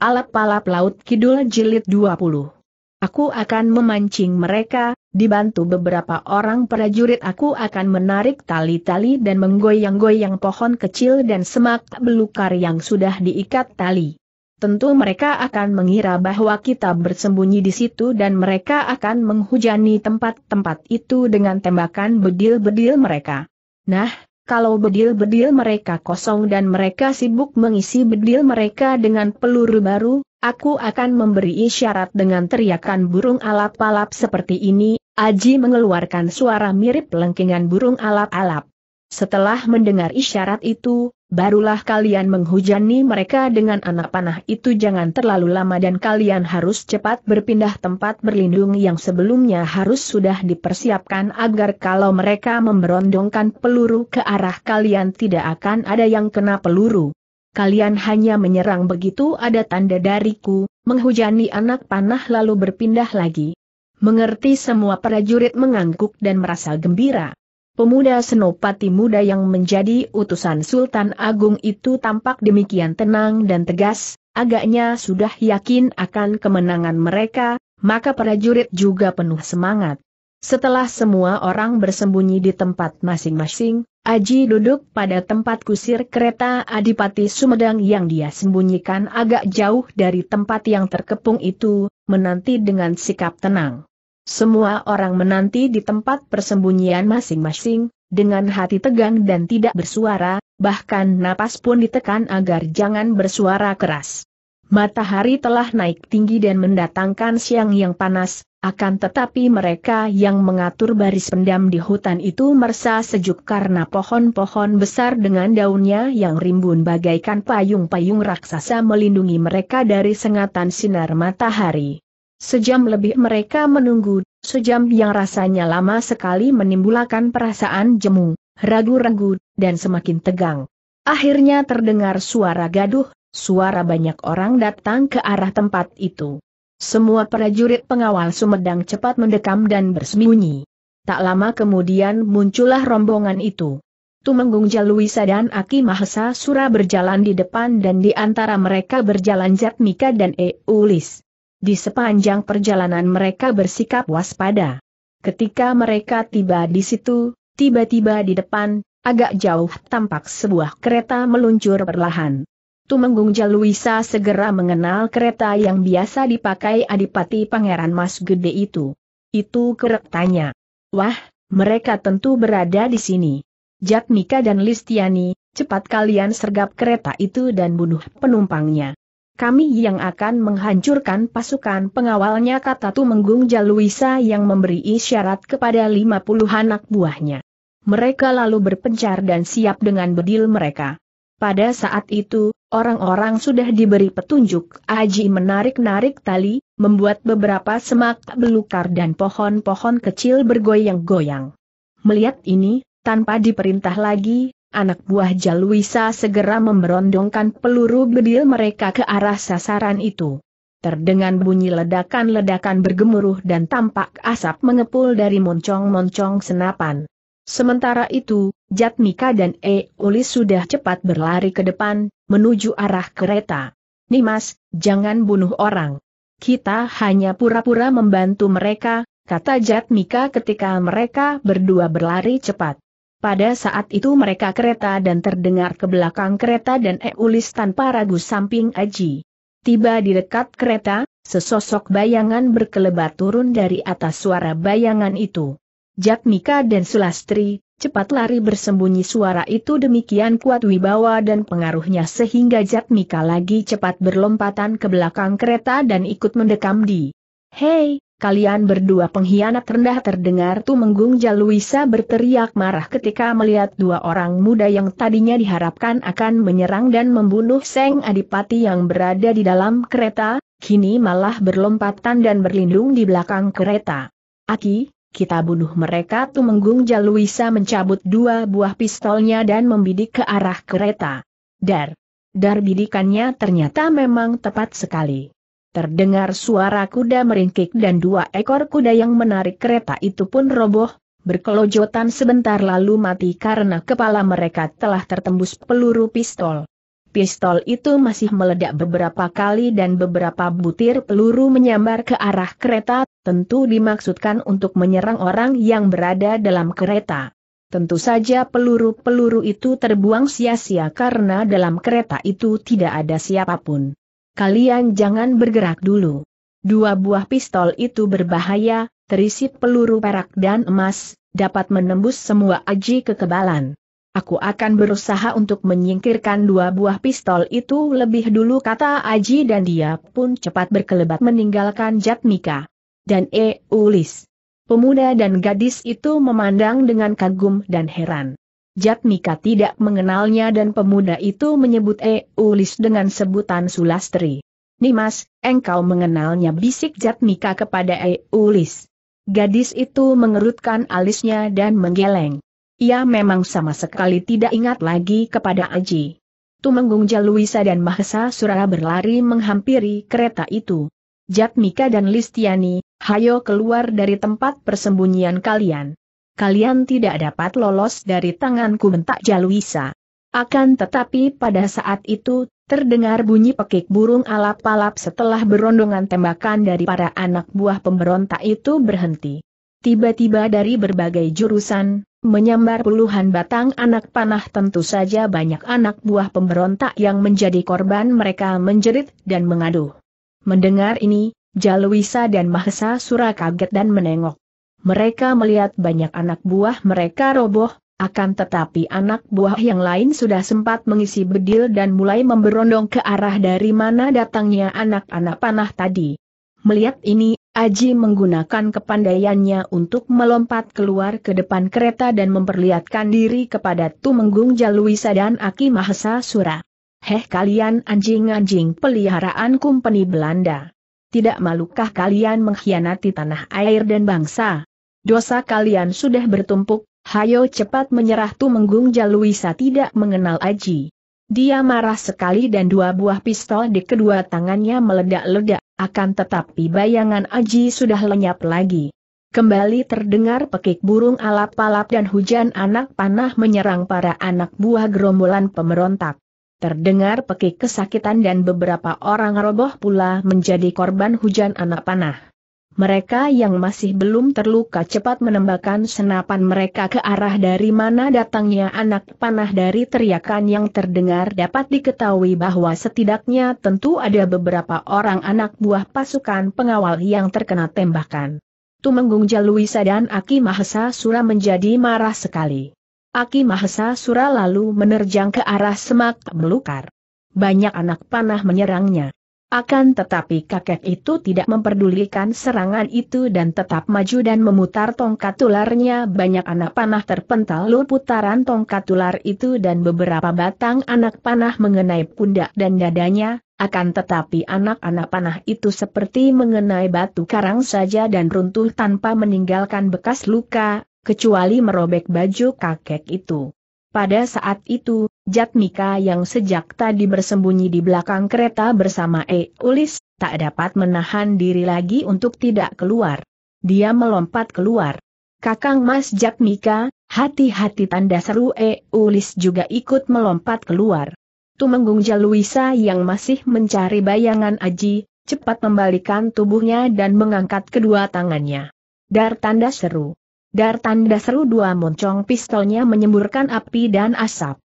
Alap-alap Laut Kidul Jilid 20. Aku akan memancing mereka, dibantu beberapa orang prajurit aku akan menarik tali-tali dan menggoyang-goyang pohon kecil dan semak belukar yang sudah diikat tali. Tentu mereka akan mengira bahwa kita bersembunyi di situ dan mereka akan menghujani tempat-tempat itu dengan tembakan bedil-bedil mereka. Nah, kalau bedil-bedil mereka kosong dan mereka sibuk mengisi bedil mereka dengan peluru baru, aku akan memberi isyarat dengan teriakan burung alap-alap seperti ini, Aji mengeluarkan suara mirip lengkingan burung alap-alap. Setelah mendengar isyarat itu, barulah kalian menghujani mereka dengan anak panah itu jangan terlalu lama dan kalian harus cepat berpindah tempat berlindung yang sebelumnya harus sudah dipersiapkan agar kalau mereka memberondongkan peluru ke arah kalian tidak akan ada yang kena peluru. Kalian hanya menyerang begitu ada tanda dariku, menghujani anak panah lalu berpindah lagi. Mengerti semua prajurit mengangguk dan merasa gembira. Pemuda senopati muda yang menjadi utusan Sultan Agung itu tampak demikian tenang dan tegas, agaknya sudah yakin akan kemenangan mereka, maka prajurit juga penuh semangat. Setelah semua orang bersembunyi di tempat masing-masing, Aji duduk pada tempat kusir kereta Adipati Sumedang yang dia sembunyikan agak jauh dari tempat yang terkepung itu, menanti dengan sikap tenang. Semua orang menanti di tempat persembunyian masing-masing, dengan hati tegang dan tidak bersuara, bahkan napas pun ditekan agar jangan bersuara keras. Matahari telah naik tinggi dan mendatangkan siang yang panas, akan tetapi mereka yang mengatur baris pendam di hutan itu merasa sejuk karena pohon-pohon besar dengan daunnya yang rimbun bagaikan payung-payung raksasa melindungi mereka dari sengatan sinar matahari. Sejam lebih mereka menunggu, sejam yang rasanya lama sekali menimbulkan perasaan jemu, ragu-ragu, dan semakin tegang. Akhirnya terdengar suara gaduh, suara banyak orang datang ke arah tempat itu. Semua prajurit pengawal Sumedang cepat mendekam dan bersembunyi. Tak lama kemudian muncullah rombongan itu. Tumenggung Jaluisa dan Aki Mahesa Sura berjalan di depan dan di antara mereka berjalan Jatmika dan Eulis. Di sepanjang perjalanan mereka bersikap waspada. Ketika mereka tiba di situ, tiba-tiba di depan, agak jauh tampak sebuah kereta meluncur perlahan. Tumenggung Jaluisa segera mengenal kereta yang biasa dipakai Adipati Pangeran Mas Gede itu. Itu keretanya. Wah, mereka tentu berada di sini. Jatmika dan Listiani, cepat kalian sergap kereta itu dan bunuh penumpangnya kami yang akan menghancurkan pasukan pengawalnya kata Tumenggung Jaluisa yang memberi isyarat kepada lima puluh anak buahnya. Mereka lalu berpencar dan siap dengan bedil mereka. Pada saat itu, orang-orang sudah diberi petunjuk. Aji menarik-narik tali, membuat beberapa semak belukar dan pohon-pohon kecil bergoyang-goyang. Melihat ini, tanpa diperintah lagi, anak buah Jaluisa segera memberondongkan peluru bedil mereka ke arah sasaran itu. Terdengar bunyi ledakan-ledakan bergemuruh dan tampak asap mengepul dari moncong-moncong senapan. Sementara itu, Jatmika dan E. Uli sudah cepat berlari ke depan, menuju arah kereta. Nimas, jangan bunuh orang. Kita hanya pura-pura membantu mereka, kata Jatmika ketika mereka berdua berlari cepat. Pada saat itu mereka kereta dan terdengar ke belakang kereta dan Eulis tanpa ragu samping Aji. Tiba di dekat kereta, sesosok bayangan berkelebat turun dari atas suara bayangan itu. Mika dan Sulastri, cepat lari bersembunyi suara itu demikian kuat wibawa dan pengaruhnya sehingga Mika lagi cepat berlompatan ke belakang kereta dan ikut mendekam di. Hei, kalian berdua pengkhianat rendah terdengar Tumenggung Jaluisa berteriak marah ketika melihat dua orang muda yang tadinya diharapkan akan menyerang dan membunuh Seng Adipati yang berada di dalam kereta, kini malah berlompatan dan berlindung di belakang kereta. Aki, kita bunuh mereka Tumenggung Jaluisa mencabut dua buah pistolnya dan membidik ke arah kereta. Dar. Dar bidikannya ternyata memang tepat sekali. Terdengar suara kuda meringkik dan dua ekor kuda yang menarik kereta itu pun roboh, berkelojotan sebentar lalu mati karena kepala mereka telah tertembus peluru pistol. Pistol itu masih meledak beberapa kali dan beberapa butir peluru menyambar ke arah kereta, tentu dimaksudkan untuk menyerang orang yang berada dalam kereta. Tentu saja peluru-peluru itu terbuang sia-sia karena dalam kereta itu tidak ada siapapun kalian jangan bergerak dulu. Dua buah pistol itu berbahaya, terisi peluru perak dan emas, dapat menembus semua aji kekebalan. Aku akan berusaha untuk menyingkirkan dua buah pistol itu lebih dulu kata Aji dan dia pun cepat berkelebat meninggalkan Jatmika. Dan E. Ulis. Pemuda dan gadis itu memandang dengan kagum dan heran. Jatmika tidak mengenalnya dan pemuda itu menyebut Eulis dengan sebutan Sulastri. Nimas, engkau mengenalnya bisik Jatmika kepada Eulis. Gadis itu mengerutkan alisnya dan menggeleng. Ia memang sama sekali tidak ingat lagi kepada Aji. Tumenggung Jaluisa dan Mahesa Surara berlari menghampiri kereta itu. Jatmika dan Listiani, hayo keluar dari tempat persembunyian kalian kalian tidak dapat lolos dari tanganku bentak Jaluisa. Akan tetapi pada saat itu, terdengar bunyi pekik burung alap-alap setelah berondongan tembakan dari para anak buah pemberontak itu berhenti. Tiba-tiba dari berbagai jurusan, menyambar puluhan batang anak panah tentu saja banyak anak buah pemberontak yang menjadi korban mereka menjerit dan mengadu. Mendengar ini, Jaluisa dan Mahesa Sura kaget dan menengok mereka melihat banyak anak buah mereka roboh, akan tetapi anak buah yang lain sudah sempat mengisi bedil dan mulai memberondong ke arah dari mana datangnya anak-anak panah tadi. Melihat ini, Aji menggunakan kepandaiannya untuk melompat keluar ke depan kereta dan memperlihatkan diri kepada Tumenggung Jaluisa dan Aki Mahesa Sura. Heh kalian anjing-anjing peliharaan kumpeni Belanda. Tidak malukah kalian mengkhianati tanah air dan bangsa? Dosa kalian sudah bertumpuk, hayo cepat menyerah Tumenggung Jaluisa tidak mengenal Aji. Dia marah sekali dan dua buah pistol di kedua tangannya meledak-ledak, akan tetapi bayangan Aji sudah lenyap lagi. Kembali terdengar pekik burung alap-alap dan hujan anak panah menyerang para anak buah gerombolan pemberontak. Terdengar pekik kesakitan dan beberapa orang roboh pula menjadi korban hujan anak panah. Mereka yang masih belum terluka cepat menembakkan senapan mereka ke arah dari mana datangnya anak panah dari teriakan yang terdengar dapat diketahui bahwa setidaknya tentu ada beberapa orang anak buah pasukan pengawal yang terkena tembakan. Tumenggung Jaluisa dan Aki Mahesa Sura menjadi marah sekali. Aki Mahesa Sura lalu menerjang ke arah semak belukar. Banyak anak panah menyerangnya. Akan tetapi kakek itu tidak memperdulikan serangan itu dan tetap maju dan memutar tongkat tularnya. banyak anak panah terpental putaran tongkat tular itu dan beberapa batang anak panah mengenai pundak dan dadanya, akan tetapi anak-anak panah itu seperti mengenai batu karang saja dan runtuh tanpa meninggalkan bekas luka, kecuali merobek baju kakek itu. Pada saat itu, Jatmika yang sejak tadi bersembunyi di belakang kereta bersama E. Ulis, tak dapat menahan diri lagi untuk tidak keluar. Dia melompat keluar. Kakang Mas Jatmika, hati-hati tanda seru E. Ulis juga ikut melompat keluar. Tumenggung Jaluisa yang masih mencari bayangan Aji, cepat membalikan tubuhnya dan mengangkat kedua tangannya. Dar tanda seru. Dar tanda seru dua moncong pistolnya menyemburkan api dan asap.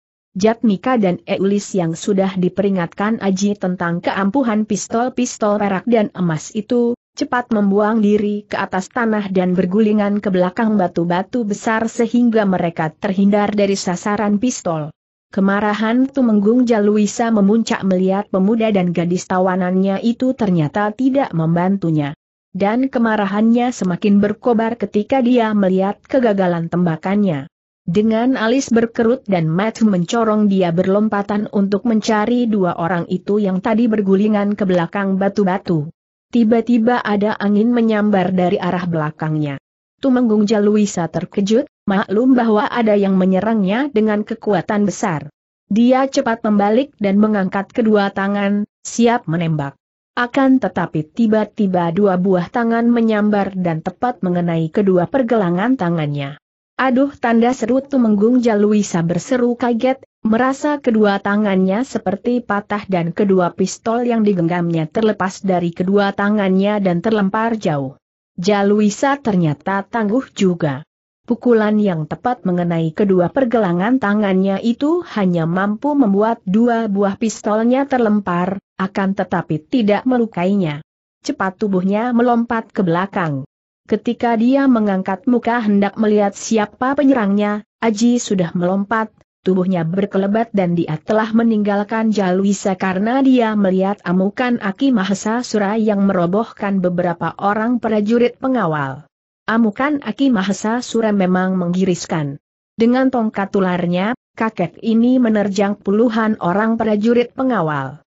Mika dan Eulis yang sudah diperingatkan Aji tentang keampuhan pistol-pistol perak dan emas itu, cepat membuang diri ke atas tanah dan bergulingan ke belakang batu-batu besar sehingga mereka terhindar dari sasaran pistol. Kemarahan Tumenggung Jaluisa memuncak melihat pemuda dan gadis tawanannya itu ternyata tidak membantunya dan kemarahannya semakin berkobar ketika dia melihat kegagalan tembakannya. Dengan alis berkerut dan mata mencorong dia berlompatan untuk mencari dua orang itu yang tadi bergulingan ke belakang batu-batu. Tiba-tiba ada angin menyambar dari arah belakangnya. Tumenggung Jaluisa terkejut, maklum bahwa ada yang menyerangnya dengan kekuatan besar. Dia cepat membalik dan mengangkat kedua tangan, siap menembak. Akan tetapi tiba-tiba dua buah tangan menyambar dan tepat mengenai kedua pergelangan tangannya. Aduh tanda seru Tumenggung Jaluisa berseru kaget, merasa kedua tangannya seperti patah dan kedua pistol yang digenggamnya terlepas dari kedua tangannya dan terlempar jauh. Jaluisa ternyata tangguh juga. Pukulan yang tepat mengenai kedua pergelangan tangannya itu hanya mampu membuat dua buah pistolnya terlempar, akan tetapi tidak melukainya. Cepat tubuhnya melompat ke belakang. Ketika dia mengangkat muka hendak melihat siapa penyerangnya, Aji sudah melompat, tubuhnya berkelebat dan dia telah meninggalkan Jalwisa karena dia melihat amukan Aki Mahesa Sura yang merobohkan beberapa orang prajurit pengawal. Amukan Aki Mahesa Sura memang menggiriskan. Dengan tongkat tularnya, kakek ini menerjang puluhan orang prajurit pengawal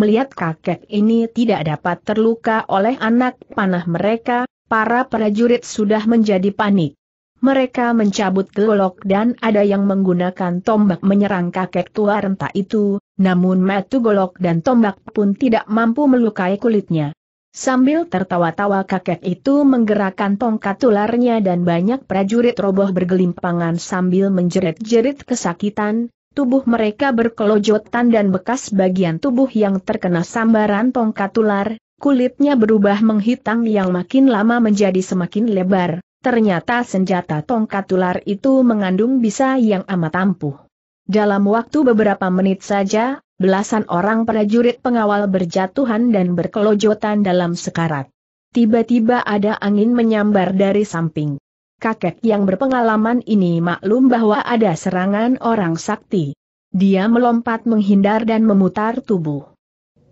melihat kakek ini tidak dapat terluka oleh anak panah mereka, para prajurit sudah menjadi panik. Mereka mencabut golok dan ada yang menggunakan tombak menyerang kakek tua renta itu, namun metu golok dan tombak pun tidak mampu melukai kulitnya. Sambil tertawa-tawa kakek itu menggerakkan tongkat tularnya dan banyak prajurit roboh bergelimpangan sambil menjerit-jerit kesakitan, Tubuh mereka berkelojotan dan bekas bagian tubuh yang terkena sambaran tongkat ular, kulitnya berubah menghitam yang makin lama menjadi semakin lebar. Ternyata senjata tongkat ular itu mengandung bisa yang amat ampuh. Dalam waktu beberapa menit saja, belasan orang prajurit pengawal berjatuhan dan berkelojotan dalam sekarat. Tiba-tiba ada angin menyambar dari samping kakek yang berpengalaman ini maklum bahwa ada serangan orang sakti. Dia melompat menghindar dan memutar tubuh.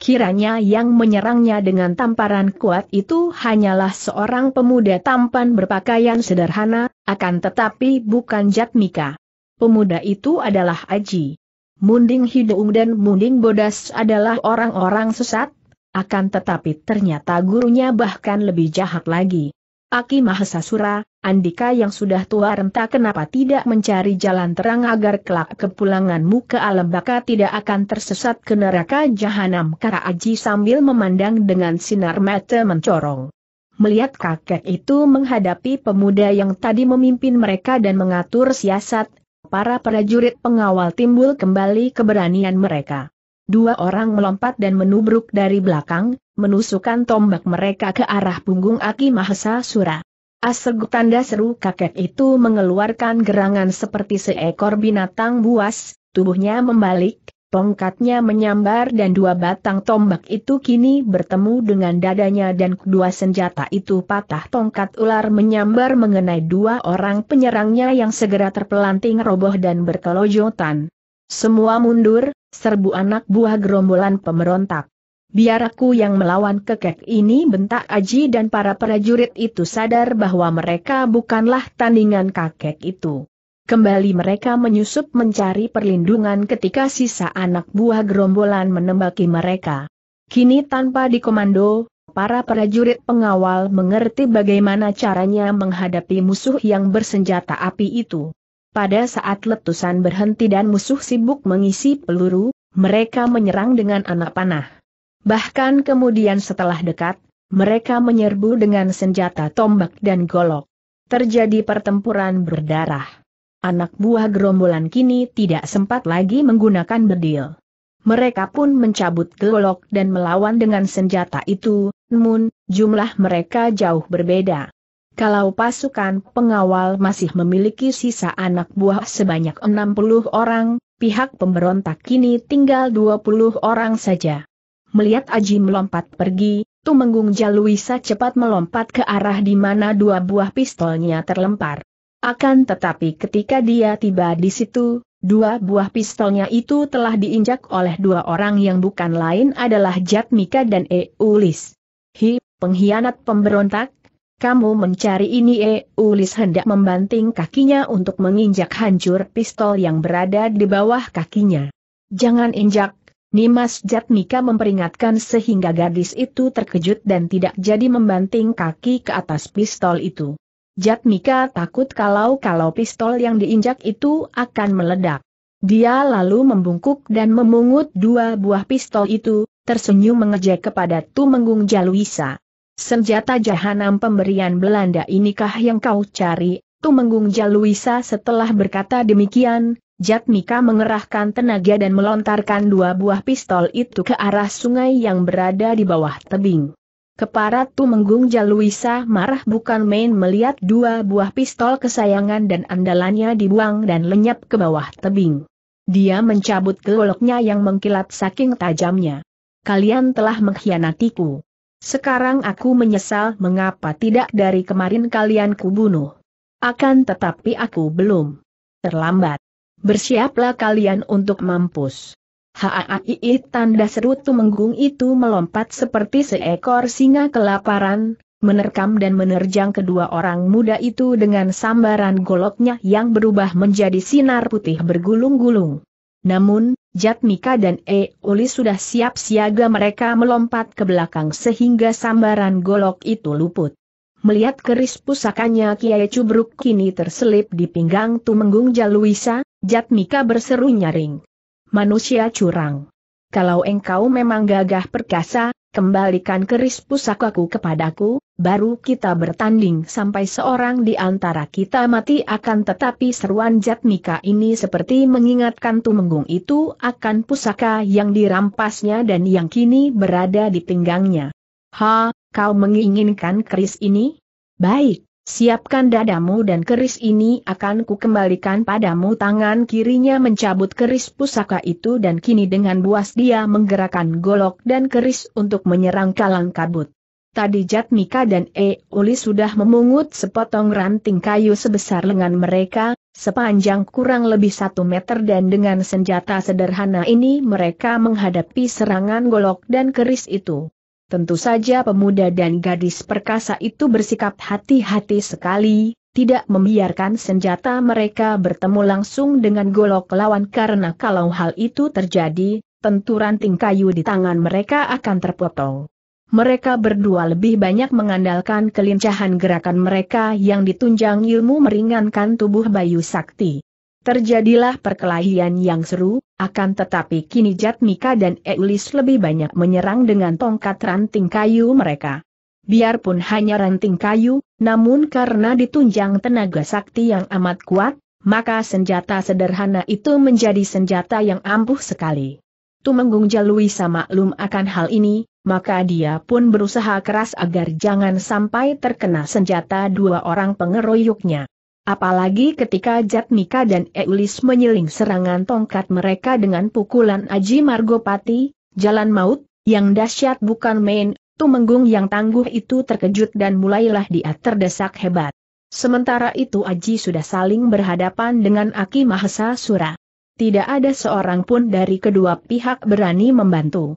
Kiranya yang menyerangnya dengan tamparan kuat itu hanyalah seorang pemuda tampan berpakaian sederhana, akan tetapi bukan Jatmika. Pemuda itu adalah Aji. Munding Hidung dan Munding Bodas adalah orang-orang sesat, akan tetapi ternyata gurunya bahkan lebih jahat lagi. Aki Mahasasura, Andika yang sudah tua renta kenapa tidak mencari jalan terang agar kelak kepulanganmu ke alam baka tidak akan tersesat ke neraka jahanam kata Aji sambil memandang dengan sinar mata mencorong. Melihat kakek itu menghadapi pemuda yang tadi memimpin mereka dan mengatur siasat, para prajurit pengawal timbul kembali keberanian mereka. Dua orang melompat dan menubruk dari belakang, menusukkan tombak mereka ke arah punggung Aki Mahesa Sura. Aseg tanda seru kakek itu mengeluarkan gerangan seperti seekor binatang buas, tubuhnya membalik, tongkatnya menyambar dan dua batang tombak itu kini bertemu dengan dadanya dan kedua senjata itu patah tongkat ular menyambar mengenai dua orang penyerangnya yang segera terpelanting roboh dan berkelojotan. Semua mundur, serbu anak buah gerombolan pemberontak. Biar aku yang melawan kekek ini bentak Aji dan para prajurit itu sadar bahwa mereka bukanlah tandingan kakek itu. Kembali mereka menyusup mencari perlindungan ketika sisa anak buah gerombolan menembaki mereka. Kini tanpa dikomando, para prajurit pengawal mengerti bagaimana caranya menghadapi musuh yang bersenjata api itu. Pada saat letusan berhenti dan musuh sibuk mengisi peluru, mereka menyerang dengan anak panah. Bahkan kemudian setelah dekat, mereka menyerbu dengan senjata tombak dan golok. Terjadi pertempuran berdarah. Anak buah gerombolan kini tidak sempat lagi menggunakan bedil. Mereka pun mencabut golok dan melawan dengan senjata itu, namun, jumlah mereka jauh berbeda. Kalau pasukan pengawal masih memiliki sisa anak buah sebanyak 60 orang, pihak pemberontak kini tinggal 20 orang saja. Melihat Aji melompat pergi, Tumenggung Jaluisa cepat melompat ke arah di mana dua buah pistolnya terlempar. Akan tetapi ketika dia tiba di situ, dua buah pistolnya itu telah diinjak oleh dua orang yang bukan lain adalah Mika dan Eulis. Hi, pengkhianat pemberontak, kamu mencari ini Eulis hendak membanting kakinya untuk menginjak hancur pistol yang berada di bawah kakinya. Jangan injak, Nimas Jatmika memperingatkan sehingga gadis itu terkejut dan tidak jadi membanting kaki ke atas pistol itu. Jatmika takut kalau-kalau pistol yang diinjak itu akan meledak. Dia lalu membungkuk dan memungut dua buah pistol itu, tersenyum mengejek kepada Tumenggung Jaluisa. Senjata jahanam pemberian Belanda inikah yang kau cari, Tumenggung Jaluisa setelah berkata demikian, Mika mengerahkan tenaga dan melontarkan dua buah pistol itu ke arah sungai yang berada di bawah tebing. Keparat tu Menggung Jaluisa marah bukan main melihat dua buah pistol kesayangan dan andalannya dibuang dan lenyap ke bawah tebing. Dia mencabut goloknya yang mengkilat saking tajamnya. Kalian telah mengkhianatiku. Sekarang aku menyesal mengapa tidak dari kemarin kalian kubunuh. Akan tetapi aku belum. Terlambat bersiaplah kalian untuk mampus. Haaii tanda seru tumenggung itu melompat seperti seekor singa kelaparan, menerkam dan menerjang kedua orang muda itu dengan sambaran goloknya yang berubah menjadi sinar putih bergulung-gulung. Namun, Jatmika dan E Uli sudah siap siaga mereka melompat ke belakang sehingga sambaran golok itu luput. Melihat keris pusakanya Kiai Cubruk kini terselip di pinggang Tumenggung Jaluisa, Jatmika berseru nyaring. Manusia curang. Kalau engkau memang gagah perkasa, kembalikan keris pusakaku kepadaku, baru kita bertanding sampai seorang di antara kita mati akan tetapi seruan Jatmika ini seperti mengingatkan Tumenggung itu akan pusaka yang dirampasnya dan yang kini berada di pinggangnya. Ha, Kau menginginkan keris ini? Baik, siapkan dadamu dan keris ini akan kukembalikan padamu. Tangan kirinya mencabut keris pusaka itu dan kini dengan buas dia menggerakkan golok dan keris untuk menyerang kalang kabut. Tadi Jatmika dan E. Uli sudah memungut sepotong ranting kayu sebesar lengan mereka, sepanjang kurang lebih satu meter dan dengan senjata sederhana ini mereka menghadapi serangan golok dan keris itu. Tentu saja pemuda dan gadis perkasa itu bersikap hati-hati sekali, tidak membiarkan senjata mereka bertemu langsung dengan golok lawan karena kalau hal itu terjadi, tentu ranting kayu di tangan mereka akan terpotong. Mereka berdua lebih banyak mengandalkan kelincahan gerakan mereka yang ditunjang ilmu meringankan tubuh Bayu Sakti. Terjadilah perkelahian yang seru, akan tetapi kini Jatmika dan Eulis lebih banyak menyerang dengan tongkat ranting kayu mereka. Biarpun hanya ranting kayu, namun karena ditunjang tenaga sakti yang amat kuat, maka senjata sederhana itu menjadi senjata yang ampuh sekali. Tumenggung Jalui sama Lum akan hal ini, maka dia pun berusaha keras agar jangan sampai terkena senjata dua orang pengeroyoknya. Apalagi ketika Jatmika dan Eulis menyeling serangan tongkat mereka dengan pukulan Aji Margopati, jalan maut, yang dahsyat bukan main, Tumenggung yang tangguh itu terkejut dan mulailah dia terdesak hebat. Sementara itu Aji sudah saling berhadapan dengan Aki Mahesa Sura. Tidak ada seorang pun dari kedua pihak berani membantu.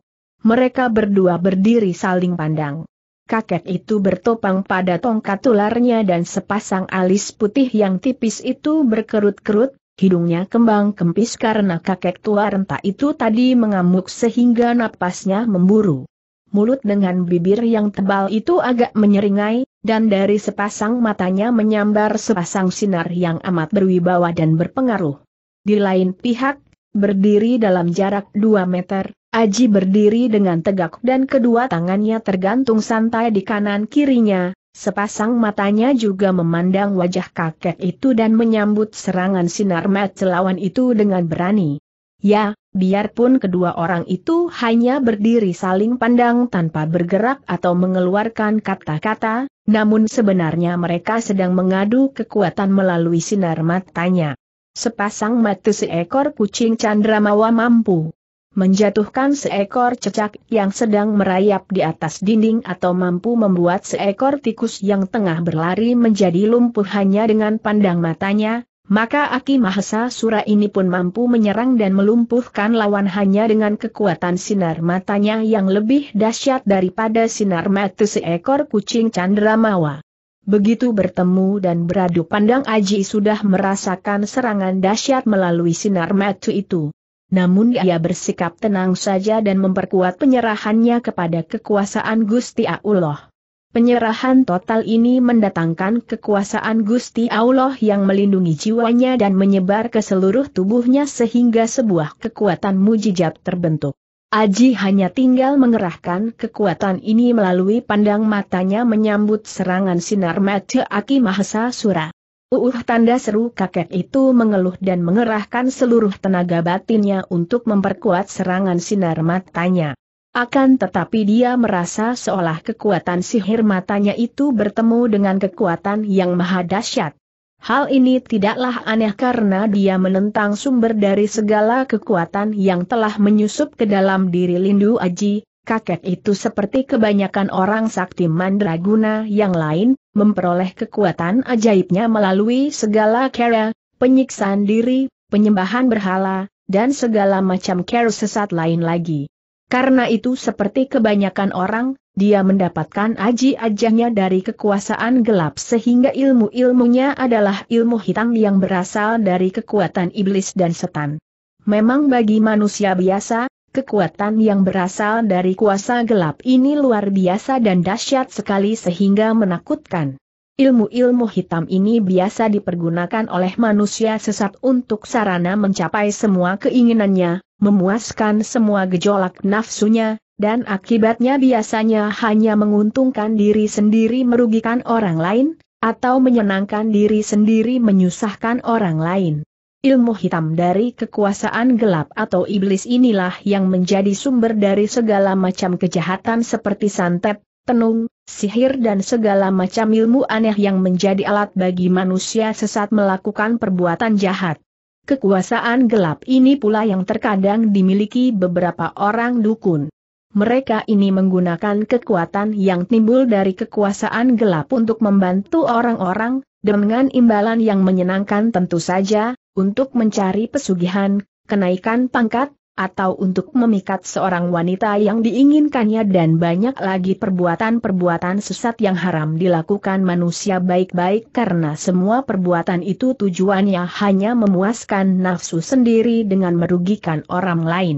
Mereka berdua berdiri saling pandang kakek itu bertopang pada tongkat tularnya dan sepasang alis putih yang tipis itu berkerut-kerut, hidungnya kembang kempis karena kakek tua renta itu tadi mengamuk sehingga napasnya memburu. Mulut dengan bibir yang tebal itu agak menyeringai, dan dari sepasang matanya menyambar sepasang sinar yang amat berwibawa dan berpengaruh. Di lain pihak, berdiri dalam jarak 2 meter, Aji berdiri dengan tegak dan kedua tangannya tergantung santai di kanan kirinya, sepasang matanya juga memandang wajah kakek itu dan menyambut serangan sinar mat celawan itu dengan berani. Ya, biarpun kedua orang itu hanya berdiri saling pandang tanpa bergerak atau mengeluarkan kata-kata, namun sebenarnya mereka sedang mengadu kekuatan melalui sinar matanya. Sepasang mata seekor kucing Chandramawa mampu menjatuhkan seekor cecak yang sedang merayap di atas dinding atau mampu membuat seekor tikus yang tengah berlari menjadi lumpuh hanya dengan pandang matanya, maka Aki Mahesa Sura ini pun mampu menyerang dan melumpuhkan lawan hanya dengan kekuatan sinar matanya yang lebih dahsyat daripada sinar mata seekor kucing Mawa. Begitu bertemu dan beradu pandang Aji sudah merasakan serangan dahsyat melalui sinar mata itu namun ia bersikap tenang saja dan memperkuat penyerahannya kepada kekuasaan Gusti Allah. Penyerahan total ini mendatangkan kekuasaan Gusti Allah yang melindungi jiwanya dan menyebar ke seluruh tubuhnya sehingga sebuah kekuatan mujijat terbentuk. Aji hanya tinggal mengerahkan kekuatan ini melalui pandang matanya menyambut serangan sinar mata Aki Mahasa Surah. Uuh tanda seru kakek itu mengeluh dan mengerahkan seluruh tenaga batinnya untuk memperkuat serangan sinar matanya. Akan tetapi dia merasa seolah kekuatan sihir matanya itu bertemu dengan kekuatan yang maha dahsyat. Hal ini tidaklah aneh karena dia menentang sumber dari segala kekuatan yang telah menyusup ke dalam diri Lindu Aji, kakek itu seperti kebanyakan orang sakti mandraguna yang lain, memperoleh kekuatan ajaibnya melalui segala kera, penyiksaan diri, penyembahan berhala, dan segala macam kera sesat lain lagi. Karena itu seperti kebanyakan orang, dia mendapatkan aji-ajahnya dari kekuasaan gelap sehingga ilmu-ilmunya adalah ilmu hitam yang berasal dari kekuatan iblis dan setan. Memang bagi manusia biasa, Kekuatan yang berasal dari kuasa gelap ini luar biasa dan dahsyat sekali sehingga menakutkan. Ilmu-ilmu hitam ini biasa dipergunakan oleh manusia sesat untuk sarana mencapai semua keinginannya, memuaskan semua gejolak nafsunya, dan akibatnya biasanya hanya menguntungkan diri sendiri merugikan orang lain, atau menyenangkan diri sendiri menyusahkan orang lain. Ilmu hitam dari kekuasaan gelap atau iblis inilah yang menjadi sumber dari segala macam kejahatan seperti santet, tenung, sihir dan segala macam ilmu aneh yang menjadi alat bagi manusia sesat melakukan perbuatan jahat. Kekuasaan gelap ini pula yang terkadang dimiliki beberapa orang dukun. Mereka ini menggunakan kekuatan yang timbul dari kekuasaan gelap untuk membantu orang-orang, dengan imbalan yang menyenangkan tentu saja, untuk mencari pesugihan, kenaikan pangkat, atau untuk memikat seorang wanita yang diinginkannya dan banyak lagi perbuatan-perbuatan sesat yang haram dilakukan manusia baik-baik karena semua perbuatan itu tujuannya hanya memuaskan nafsu sendiri dengan merugikan orang lain.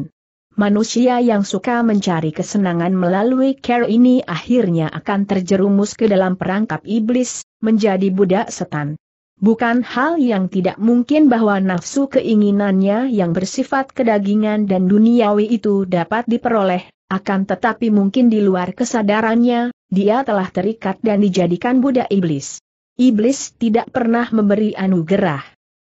Manusia yang suka mencari kesenangan melalui care ini akhirnya akan terjerumus ke dalam perangkap iblis, menjadi budak setan. Bukan hal yang tidak mungkin bahwa nafsu keinginannya yang bersifat kedagingan dan duniawi itu dapat diperoleh, akan tetapi mungkin di luar kesadarannya, dia telah terikat dan dijadikan budak iblis. Iblis tidak pernah memberi anugerah.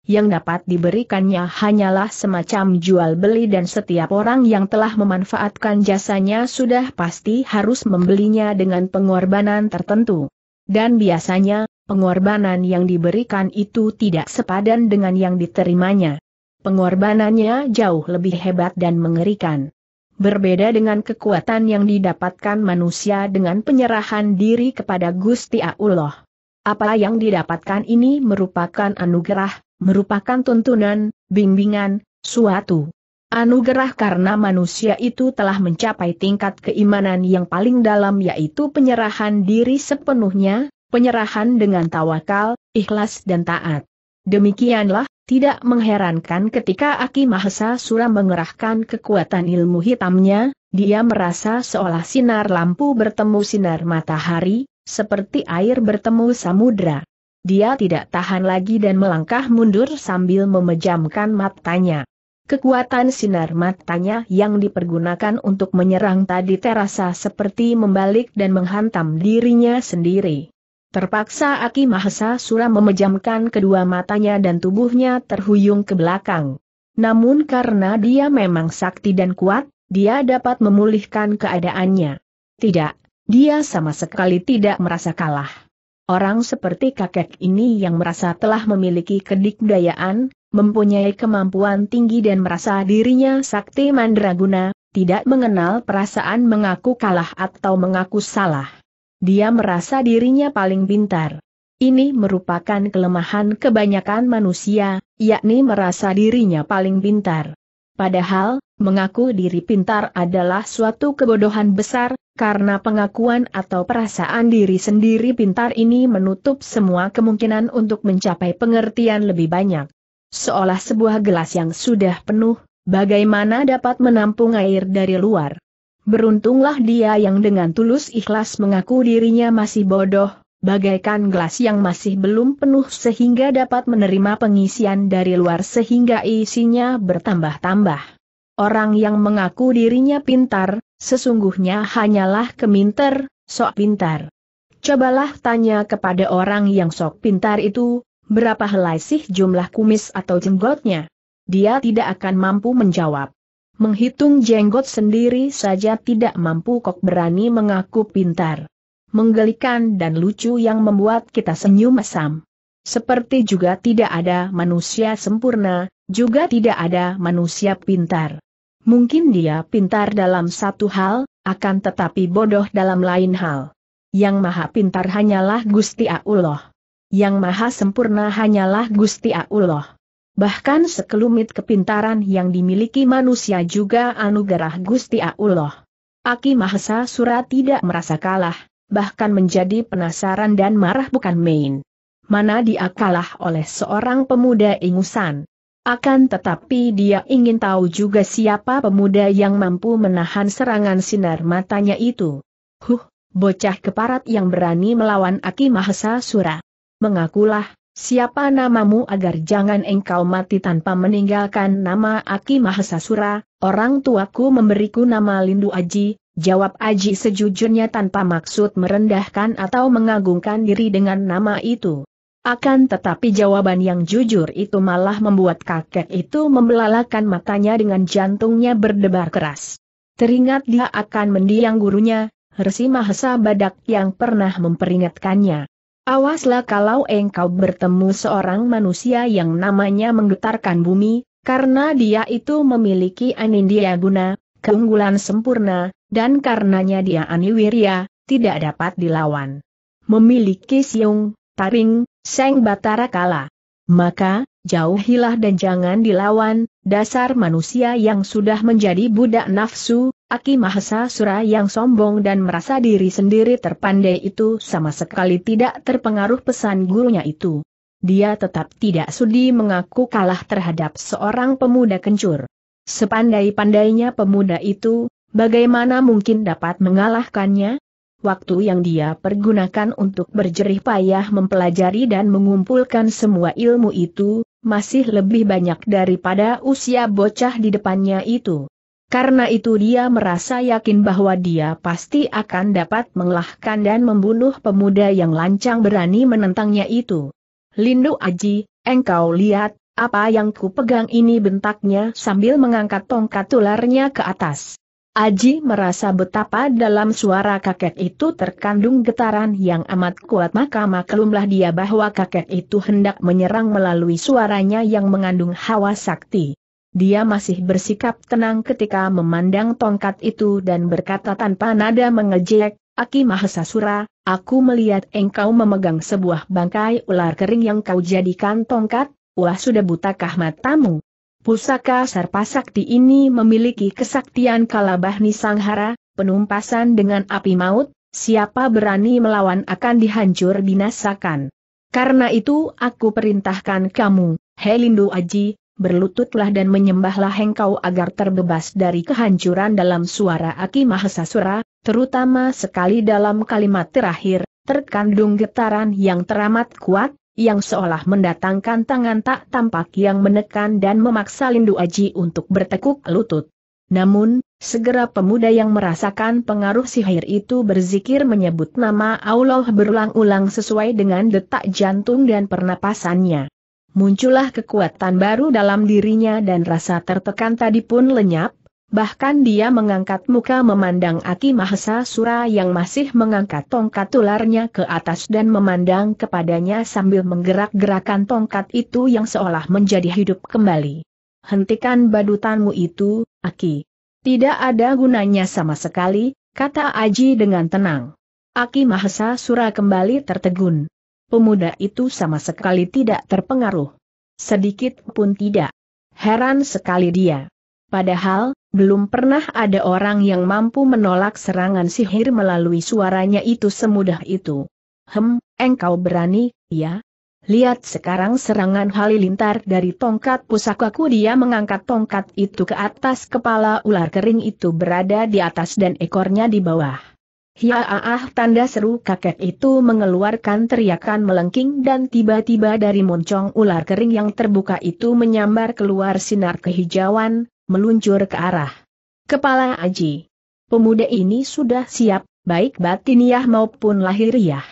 Yang dapat diberikannya hanyalah semacam jual beli dan setiap orang yang telah memanfaatkan jasanya sudah pasti harus membelinya dengan pengorbanan tertentu. Dan biasanya, pengorbanan yang diberikan itu tidak sepadan dengan yang diterimanya. Pengorbanannya jauh lebih hebat dan mengerikan. Berbeda dengan kekuatan yang didapatkan manusia dengan penyerahan diri kepada Gusti Allah. Apa yang didapatkan ini merupakan anugerah, merupakan tuntunan, bimbingan, suatu anugerah karena manusia itu telah mencapai tingkat keimanan yang paling dalam yaitu penyerahan diri sepenuhnya, penyerahan dengan tawakal, ikhlas dan taat. Demikianlah, tidak mengherankan ketika Aki Mahesa Sura mengerahkan kekuatan ilmu hitamnya, dia merasa seolah sinar lampu bertemu sinar matahari, seperti air bertemu samudra. Dia tidak tahan lagi dan melangkah mundur sambil memejamkan matanya. Kekuatan sinar matanya yang dipergunakan untuk menyerang tadi terasa seperti membalik dan menghantam dirinya sendiri. Terpaksa Aki suram memejamkan kedua matanya dan tubuhnya terhuyung ke belakang. Namun karena dia memang sakti dan kuat, dia dapat memulihkan keadaannya. Tidak, dia sama sekali tidak merasa kalah. Orang seperti kakek ini yang merasa telah memiliki kedikdayaan, mempunyai kemampuan tinggi dan merasa dirinya sakti mandraguna, tidak mengenal perasaan mengaku kalah atau mengaku salah. Dia merasa dirinya paling pintar. Ini merupakan kelemahan kebanyakan manusia, yakni merasa dirinya paling pintar. Padahal, mengaku diri pintar adalah suatu kebodohan besar, karena pengakuan atau perasaan diri sendiri pintar ini menutup semua kemungkinan untuk mencapai pengertian lebih banyak. Seolah sebuah gelas yang sudah penuh, bagaimana dapat menampung air dari luar? Beruntunglah dia yang dengan tulus ikhlas mengaku dirinya masih bodoh, bagaikan gelas yang masih belum penuh sehingga dapat menerima pengisian dari luar sehingga isinya bertambah-tambah. Orang yang mengaku dirinya pintar, sesungguhnya hanyalah keminter, sok pintar. Cobalah tanya kepada orang yang sok pintar itu, berapa helai sih jumlah kumis atau jenggotnya? Dia tidak akan mampu menjawab. Menghitung jenggot sendiri saja tidak mampu kok berani mengaku pintar. Menggelikan dan lucu yang membuat kita senyum mesam. Seperti juga tidak ada manusia sempurna, juga tidak ada manusia pintar. Mungkin dia pintar dalam satu hal, akan tetapi bodoh dalam lain hal. Yang maha pintar hanyalah Gusti Allah. Yang maha sempurna hanyalah Gusti Allah. Bahkan sekelumit kepintaran yang dimiliki manusia juga anugerah Gusti Allah. Aki Mahesa Sura tidak merasa kalah, bahkan menjadi penasaran dan marah bukan main. Mana dia kalah oleh seorang pemuda ingusan. Akan tetapi dia ingin tahu juga siapa pemuda yang mampu menahan serangan sinar matanya itu. Huh, bocah keparat yang berani melawan Aki Mahesa Sura. Mengakulah, Siapa namamu agar jangan engkau mati tanpa meninggalkan nama Aki Mahasasura, orang tuaku memberiku nama Lindu Aji, jawab Aji sejujurnya tanpa maksud merendahkan atau mengagungkan diri dengan nama itu. Akan tetapi jawaban yang jujur itu malah membuat kakek itu membelalakan matanya dengan jantungnya berdebar keras. Teringat dia akan mendiang gurunya, Resi Mahasa Badak yang pernah memperingatkannya. Awaslah kalau engkau bertemu seorang manusia yang namanya menggetarkan bumi, karena dia itu memiliki anindia guna, keunggulan sempurna, dan karenanya dia aniwirya, tidak dapat dilawan. Memiliki siung, taring, seng batara kala. Maka, jauhilah dan jangan dilawan, dasar manusia yang sudah menjadi budak nafsu, Aki Mahesa Sura yang sombong dan merasa diri sendiri terpandai itu sama sekali tidak terpengaruh pesan gurunya itu. Dia tetap tidak sudi mengaku kalah terhadap seorang pemuda kencur. Sepandai-pandainya pemuda itu, bagaimana mungkin dapat mengalahkannya? Waktu yang dia pergunakan untuk berjerih payah mempelajari dan mengumpulkan semua ilmu itu, masih lebih banyak daripada usia bocah di depannya itu. Karena itu dia merasa yakin bahwa dia pasti akan dapat mengelahkan dan membunuh pemuda yang lancang berani menentangnya itu. Lindu Aji, engkau lihat, apa yang ku pegang ini bentaknya sambil mengangkat tongkat tularnya ke atas. Aji merasa betapa dalam suara kakek itu terkandung getaran yang amat kuat maka maklumlah dia bahwa kakek itu hendak menyerang melalui suaranya yang mengandung hawa sakti dia masih bersikap tenang ketika memandang tongkat itu dan berkata tanpa nada mengejek, Aki Mahasasura, aku melihat engkau memegang sebuah bangkai ular kering yang kau jadikan tongkat, wah sudah butakah matamu? Pusaka Sarpasakti ini memiliki kesaktian kalabah Sanghara, penumpasan dengan api maut, siapa berani melawan akan dihancur binasakan. Karena itu aku perintahkan kamu, Helindo Aji, berlututlah dan menyembahlah engkau agar terbebas dari kehancuran dalam suara Aki Mahasasura, terutama sekali dalam kalimat terakhir, terkandung getaran yang teramat kuat, yang seolah mendatangkan tangan tak tampak yang menekan dan memaksa Lindu Aji untuk bertekuk lutut. Namun, segera pemuda yang merasakan pengaruh sihir itu berzikir menyebut nama Allah berulang-ulang sesuai dengan detak jantung dan pernapasannya muncullah kekuatan baru dalam dirinya dan rasa tertekan tadi pun lenyap, bahkan dia mengangkat muka memandang Aki Mahesa Sura yang masih mengangkat tongkat tularnya ke atas dan memandang kepadanya sambil menggerak-gerakan tongkat itu yang seolah menjadi hidup kembali. Hentikan badutanmu itu, Aki. Tidak ada gunanya sama sekali, kata Aji dengan tenang. Aki Mahesa Sura kembali tertegun pemuda itu sama sekali tidak terpengaruh. Sedikit pun tidak. Heran sekali dia. Padahal, belum pernah ada orang yang mampu menolak serangan sihir melalui suaranya itu semudah itu. Hem, engkau berani, ya? Lihat sekarang serangan halilintar dari tongkat pusakaku dia mengangkat tongkat itu ke atas kepala ular kering itu berada di atas dan ekornya di bawah. Hiaaah! tanda seru kakek itu mengeluarkan teriakan melengking dan tiba-tiba dari moncong ular kering yang terbuka itu menyambar keluar sinar kehijauan, meluncur ke arah kepala Aji. Pemuda ini sudah siap, baik batiniah maupun lahiriah.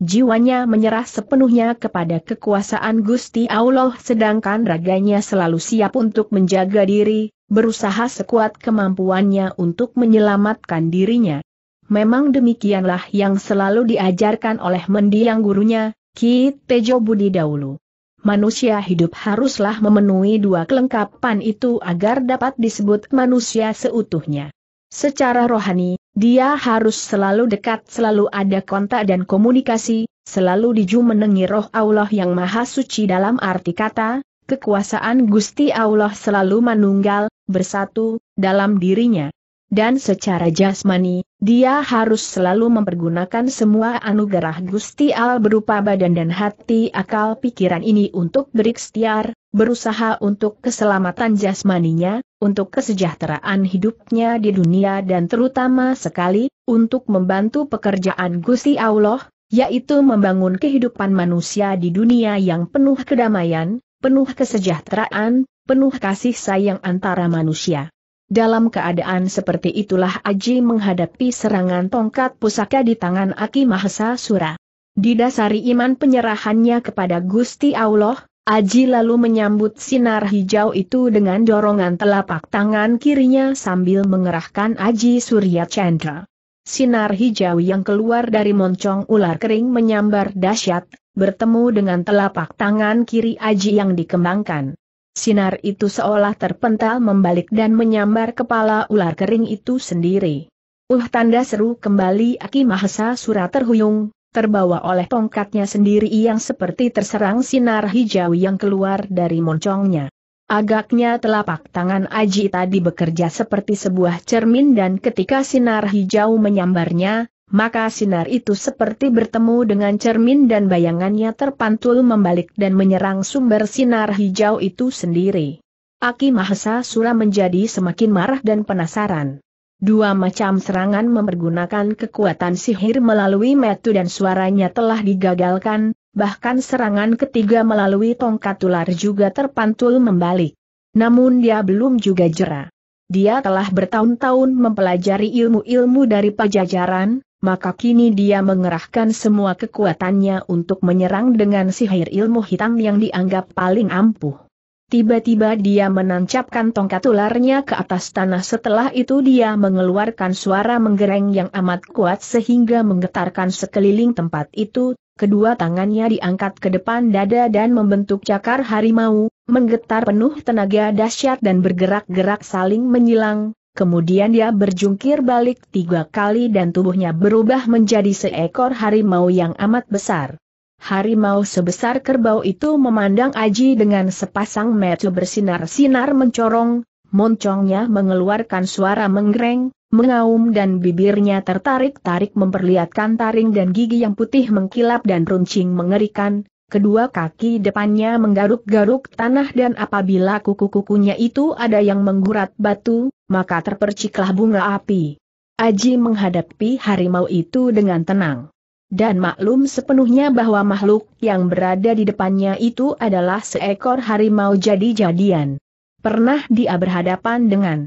Jiwanya menyerah sepenuhnya kepada kekuasaan Gusti Allah sedangkan raganya selalu siap untuk menjaga diri, berusaha sekuat kemampuannya untuk menyelamatkan dirinya. Memang demikianlah yang selalu diajarkan oleh mendiang gurunya, Ki Tejo Budi Daulu. Manusia hidup haruslah memenuhi dua kelengkapan itu agar dapat disebut manusia seutuhnya. Secara rohani, dia harus selalu dekat selalu ada kontak dan komunikasi, selalu dijumenengi roh Allah yang maha suci dalam arti kata, kekuasaan Gusti Allah selalu manunggal, bersatu, dalam dirinya dan secara jasmani, dia harus selalu mempergunakan semua anugerah Gusti Al berupa badan dan hati akal pikiran ini untuk berikhtiar, berusaha untuk keselamatan jasmaninya, untuk kesejahteraan hidupnya di dunia dan terutama sekali, untuk membantu pekerjaan Gusti Allah, yaitu membangun kehidupan manusia di dunia yang penuh kedamaian, penuh kesejahteraan, penuh kasih sayang antara manusia. Dalam keadaan seperti itulah Aji menghadapi serangan tongkat pusaka di tangan Aki Mahesa Sura. Didasari iman penyerahannya kepada Gusti Allah, Aji lalu menyambut sinar hijau itu dengan dorongan telapak tangan kirinya sambil mengerahkan Aji Surya Chandra. Sinar hijau yang keluar dari moncong ular kering menyambar dahsyat, bertemu dengan telapak tangan kiri Aji yang dikembangkan. Sinar itu seolah terpental membalik dan menyambar kepala ular kering itu sendiri. Uh tanda seru kembali Aki Mahesa surat terhuyung, terbawa oleh tongkatnya sendiri yang seperti terserang sinar hijau yang keluar dari moncongnya. Agaknya telapak tangan Aji tadi bekerja seperti sebuah cermin dan ketika sinar hijau menyambarnya, maka sinar itu seperti bertemu dengan cermin dan bayangannya terpantul membalik dan menyerang sumber sinar hijau itu sendiri. Aki Mahesa Sura menjadi semakin marah dan penasaran. Dua macam serangan mempergunakan kekuatan sihir melalui metu dan suaranya telah digagalkan, bahkan serangan ketiga melalui tongkat ular juga terpantul membalik. Namun dia belum juga jera. Dia telah bertahun-tahun mempelajari ilmu-ilmu dari pajajaran, maka kini dia mengerahkan semua kekuatannya untuk menyerang dengan sihir ilmu hitam yang dianggap paling ampuh. Tiba-tiba dia menancapkan tongkat ularnya ke atas tanah setelah itu dia mengeluarkan suara menggereng yang amat kuat sehingga menggetarkan sekeliling tempat itu, kedua tangannya diangkat ke depan dada dan membentuk cakar harimau, menggetar penuh tenaga dahsyat dan bergerak-gerak saling menyilang, Kemudian dia berjungkir balik tiga kali dan tubuhnya berubah menjadi seekor harimau yang amat besar. Harimau sebesar kerbau itu memandang Aji dengan sepasang mata bersinar-sinar mencorong, moncongnya mengeluarkan suara menggereng, mengaum dan bibirnya tertarik-tarik memperlihatkan taring dan gigi yang putih mengkilap dan runcing mengerikan, Kedua kaki depannya menggaruk-garuk tanah dan apabila kuku-kukunya itu ada yang menggurat batu, maka terperciklah bunga api. Aji menghadapi harimau itu dengan tenang. Dan maklum sepenuhnya bahwa makhluk yang berada di depannya itu adalah seekor harimau jadi-jadian. Pernah dia berhadapan dengan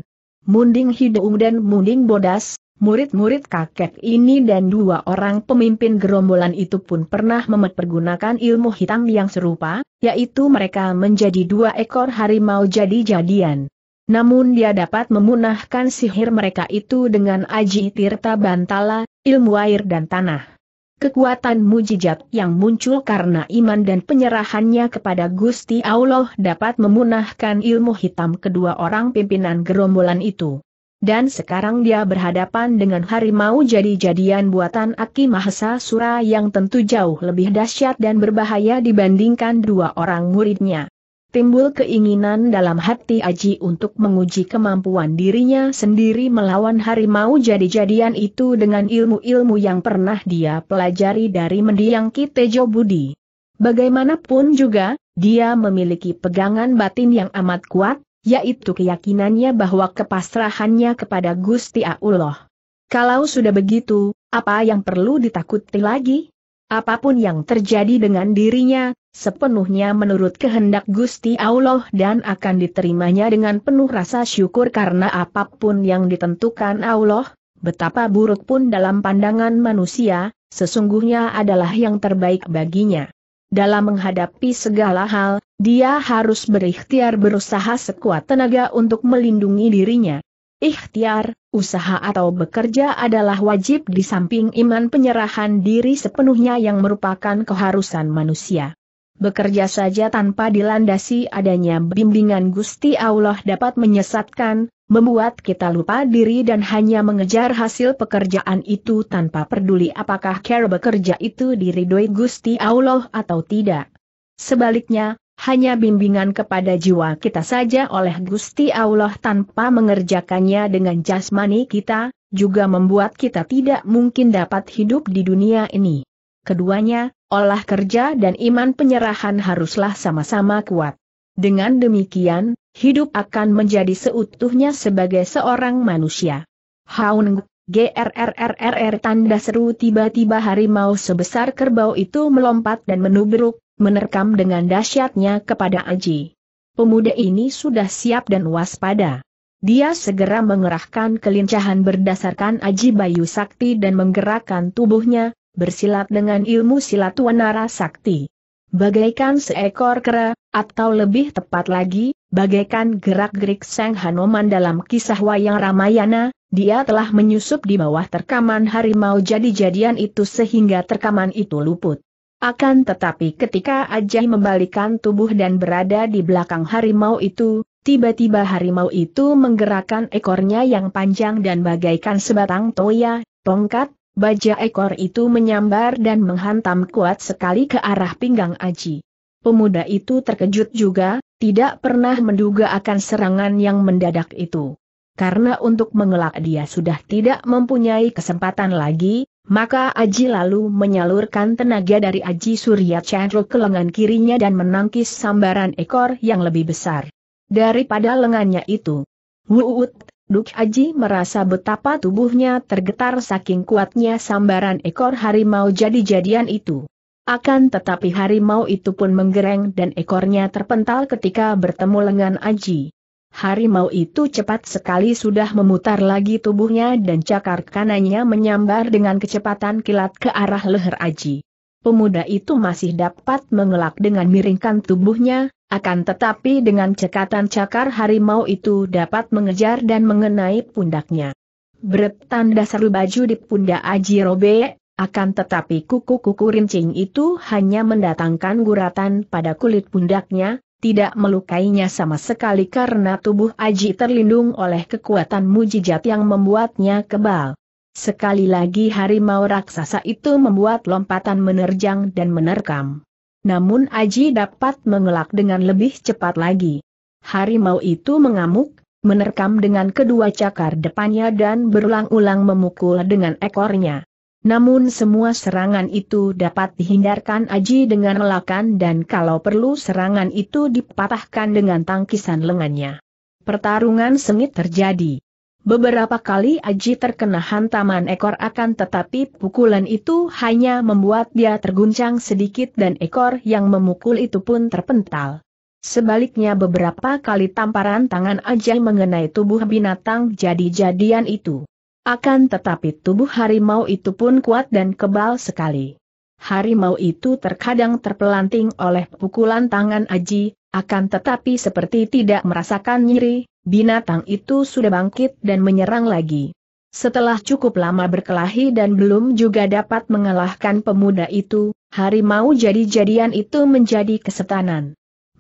Munding Hidung dan Munding Bodas, Murid-murid kakek ini dan dua orang pemimpin gerombolan itu pun pernah mempergunakan ilmu hitam yang serupa, yaitu mereka menjadi dua ekor harimau jadi-jadian. Namun dia dapat memunahkan sihir mereka itu dengan aji tirta bantala, ilmu air dan tanah. Kekuatan mujizat yang muncul karena iman dan penyerahannya kepada Gusti Allah dapat memunahkan ilmu hitam kedua orang pimpinan gerombolan itu dan sekarang dia berhadapan dengan harimau jadi-jadian buatan Aki Mahesa Sura yang tentu jauh lebih dahsyat dan berbahaya dibandingkan dua orang muridnya. Timbul keinginan dalam hati Aji untuk menguji kemampuan dirinya sendiri melawan harimau jadi-jadian itu dengan ilmu-ilmu yang pernah dia pelajari dari mendiang Kitejo Budi. Bagaimanapun juga, dia memiliki pegangan batin yang amat kuat, yaitu keyakinannya bahwa kepasrahannya kepada Gusti Allah. Kalau sudah begitu, apa yang perlu ditakuti lagi? Apapun yang terjadi dengan dirinya, sepenuhnya menurut kehendak Gusti Allah dan akan diterimanya dengan penuh rasa syukur karena apapun yang ditentukan Allah, betapa buruk pun dalam pandangan manusia, sesungguhnya adalah yang terbaik baginya dalam menghadapi segala hal, dia harus berikhtiar berusaha sekuat tenaga untuk melindungi dirinya. Ikhtiar, usaha atau bekerja adalah wajib di samping iman penyerahan diri sepenuhnya yang merupakan keharusan manusia bekerja saja tanpa dilandasi adanya bimbingan Gusti Allah dapat menyesatkan, membuat kita lupa diri dan hanya mengejar hasil pekerjaan itu tanpa peduli apakah cara bekerja itu diridhoi Gusti Allah atau tidak. Sebaliknya, hanya bimbingan kepada jiwa kita saja oleh Gusti Allah tanpa mengerjakannya dengan jasmani kita, juga membuat kita tidak mungkin dapat hidup di dunia ini. Keduanya, olah kerja dan iman penyerahan haruslah sama-sama kuat. Dengan demikian, hidup akan menjadi seutuhnya sebagai seorang manusia. Haung, grrrrr tanda seru tiba-tiba harimau sebesar kerbau itu melompat dan menubruk, menerkam dengan dahsyatnya kepada Aji. Pemuda ini sudah siap dan waspada. Dia segera mengerahkan kelincahan berdasarkan Aji Bayu Sakti dan menggerakkan tubuhnya, bersilat dengan ilmu silat wanara sakti. Bagaikan seekor kera, atau lebih tepat lagi, bagaikan gerak-gerik Sang Hanoman dalam kisah wayang Ramayana, dia telah menyusup di bawah terkaman harimau jadi-jadian itu sehingga terkaman itu luput. Akan tetapi ketika Ajay membalikan tubuh dan berada di belakang harimau itu, tiba-tiba harimau itu menggerakkan ekornya yang panjang dan bagaikan sebatang toya, tongkat, Baja ekor itu menyambar dan menghantam kuat sekali ke arah pinggang Aji. Pemuda itu terkejut juga, tidak pernah menduga akan serangan yang mendadak itu. Karena untuk mengelak dia sudah tidak mempunyai kesempatan lagi, maka Aji lalu menyalurkan tenaga dari Aji Surya Chandra ke lengan kirinya dan menangkis sambaran ekor yang lebih besar. Daripada lengannya itu, Wuut Duk Aji merasa betapa tubuhnya tergetar saking kuatnya sambaran ekor harimau jadi-jadian itu. Akan tetapi harimau itu pun menggereng dan ekornya terpental ketika bertemu lengan Aji. Harimau itu cepat sekali sudah memutar lagi tubuhnya dan cakar kanannya menyambar dengan kecepatan kilat ke arah leher Aji. Pemuda itu masih dapat mengelak dengan miringkan tubuhnya, akan tetapi dengan cekatan cakar harimau itu dapat mengejar dan mengenai pundaknya. Beret tanda seru baju di pundak Aji Robe, akan tetapi kuku-kuku rincing itu hanya mendatangkan guratan pada kulit pundaknya, tidak melukainya sama sekali karena tubuh Aji terlindung oleh kekuatan mujijat yang membuatnya kebal. Sekali lagi harimau raksasa itu membuat lompatan menerjang dan menerkam. Namun Aji dapat mengelak dengan lebih cepat lagi. Harimau itu mengamuk, menerkam dengan kedua cakar depannya dan berulang-ulang memukul dengan ekornya. Namun semua serangan itu dapat dihindarkan Aji dengan lelakan dan kalau perlu serangan itu dipatahkan dengan tangkisan lengannya. Pertarungan sengit terjadi. Beberapa kali Aji terkena hantaman ekor akan tetapi pukulan itu hanya membuat dia terguncang sedikit dan ekor yang memukul itu pun terpental. Sebaliknya beberapa kali tamparan tangan Aji mengenai tubuh binatang jadi-jadian itu. Akan tetapi tubuh harimau itu pun kuat dan kebal sekali. Harimau itu terkadang terpelanting oleh pukulan tangan Aji, akan tetapi seperti tidak merasakan nyeri, binatang itu sudah bangkit dan menyerang lagi. Setelah cukup lama berkelahi dan belum juga dapat mengalahkan pemuda itu, harimau jadi-jadian itu menjadi kesetanan.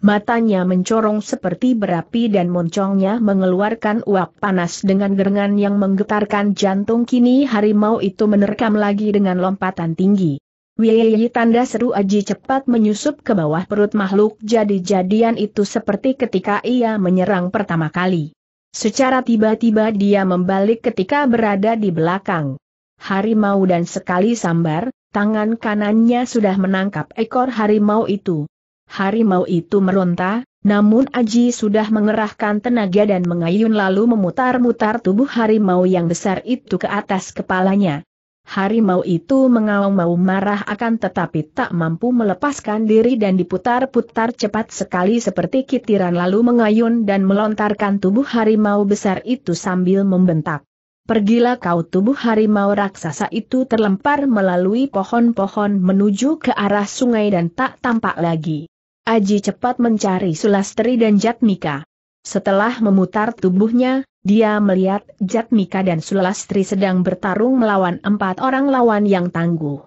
Matanya mencorong seperti berapi dan moncongnya mengeluarkan uap panas dengan gerengan yang menggetarkan jantung kini harimau itu menerkam lagi dengan lompatan tinggi. Wih tanda seru Aji cepat menyusup ke bawah perut makhluk jadi-jadian itu seperti ketika ia menyerang pertama kali. Secara tiba-tiba dia membalik ketika berada di belakang. Harimau dan sekali sambar, tangan kanannya sudah menangkap ekor harimau itu. Harimau itu meronta, namun Aji sudah mengerahkan tenaga dan mengayun lalu memutar-mutar tubuh harimau yang besar itu ke atas kepalanya. Harimau itu mengaum-mau marah akan tetapi tak mampu melepaskan diri dan diputar-putar cepat sekali seperti kitiran lalu mengayun dan melontarkan tubuh harimau besar itu sambil membentak. Pergilah kau tubuh harimau raksasa itu terlempar melalui pohon-pohon menuju ke arah sungai dan tak tampak lagi. Aji cepat mencari Sulastri dan Jatmika. Setelah memutar tubuhnya, dia melihat Jatmika dan Sulastri sedang bertarung melawan empat orang lawan yang tangguh.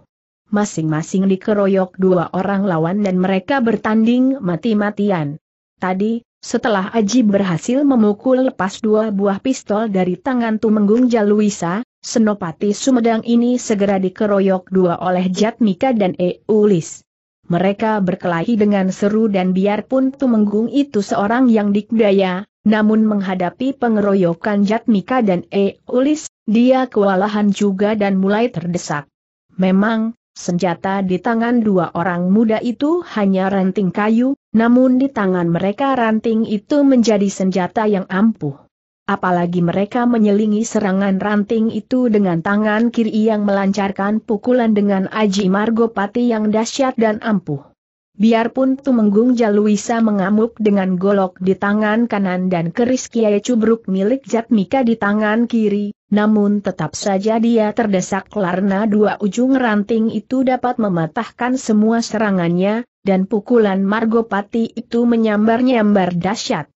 Masing-masing dikeroyok dua orang lawan dan mereka bertanding mati-matian. Tadi, setelah Aji berhasil memukul lepas dua buah pistol dari tangan Tumenggung Jaluisa, Senopati Sumedang ini segera dikeroyok dua oleh Jatmika dan Eulis mereka berkelahi dengan seru dan biarpun Tumenggung itu seorang yang dikdaya, namun menghadapi pengeroyokan Jatmika dan E. Ulis, dia kewalahan juga dan mulai terdesak. Memang, senjata di tangan dua orang muda itu hanya ranting kayu, namun di tangan mereka ranting itu menjadi senjata yang ampuh. Apalagi mereka menyelingi serangan ranting itu dengan tangan kiri yang melancarkan pukulan dengan Aji Margopati yang dahsyat dan ampuh. Biarpun Tumenggung Jaluisa mengamuk dengan golok di tangan kanan dan keris Kiai Cubruk milik Jatmika di tangan kiri, namun tetap saja dia terdesak karena dua ujung ranting itu dapat mematahkan semua serangannya, dan pukulan Margopati itu menyambar-nyambar dahsyat.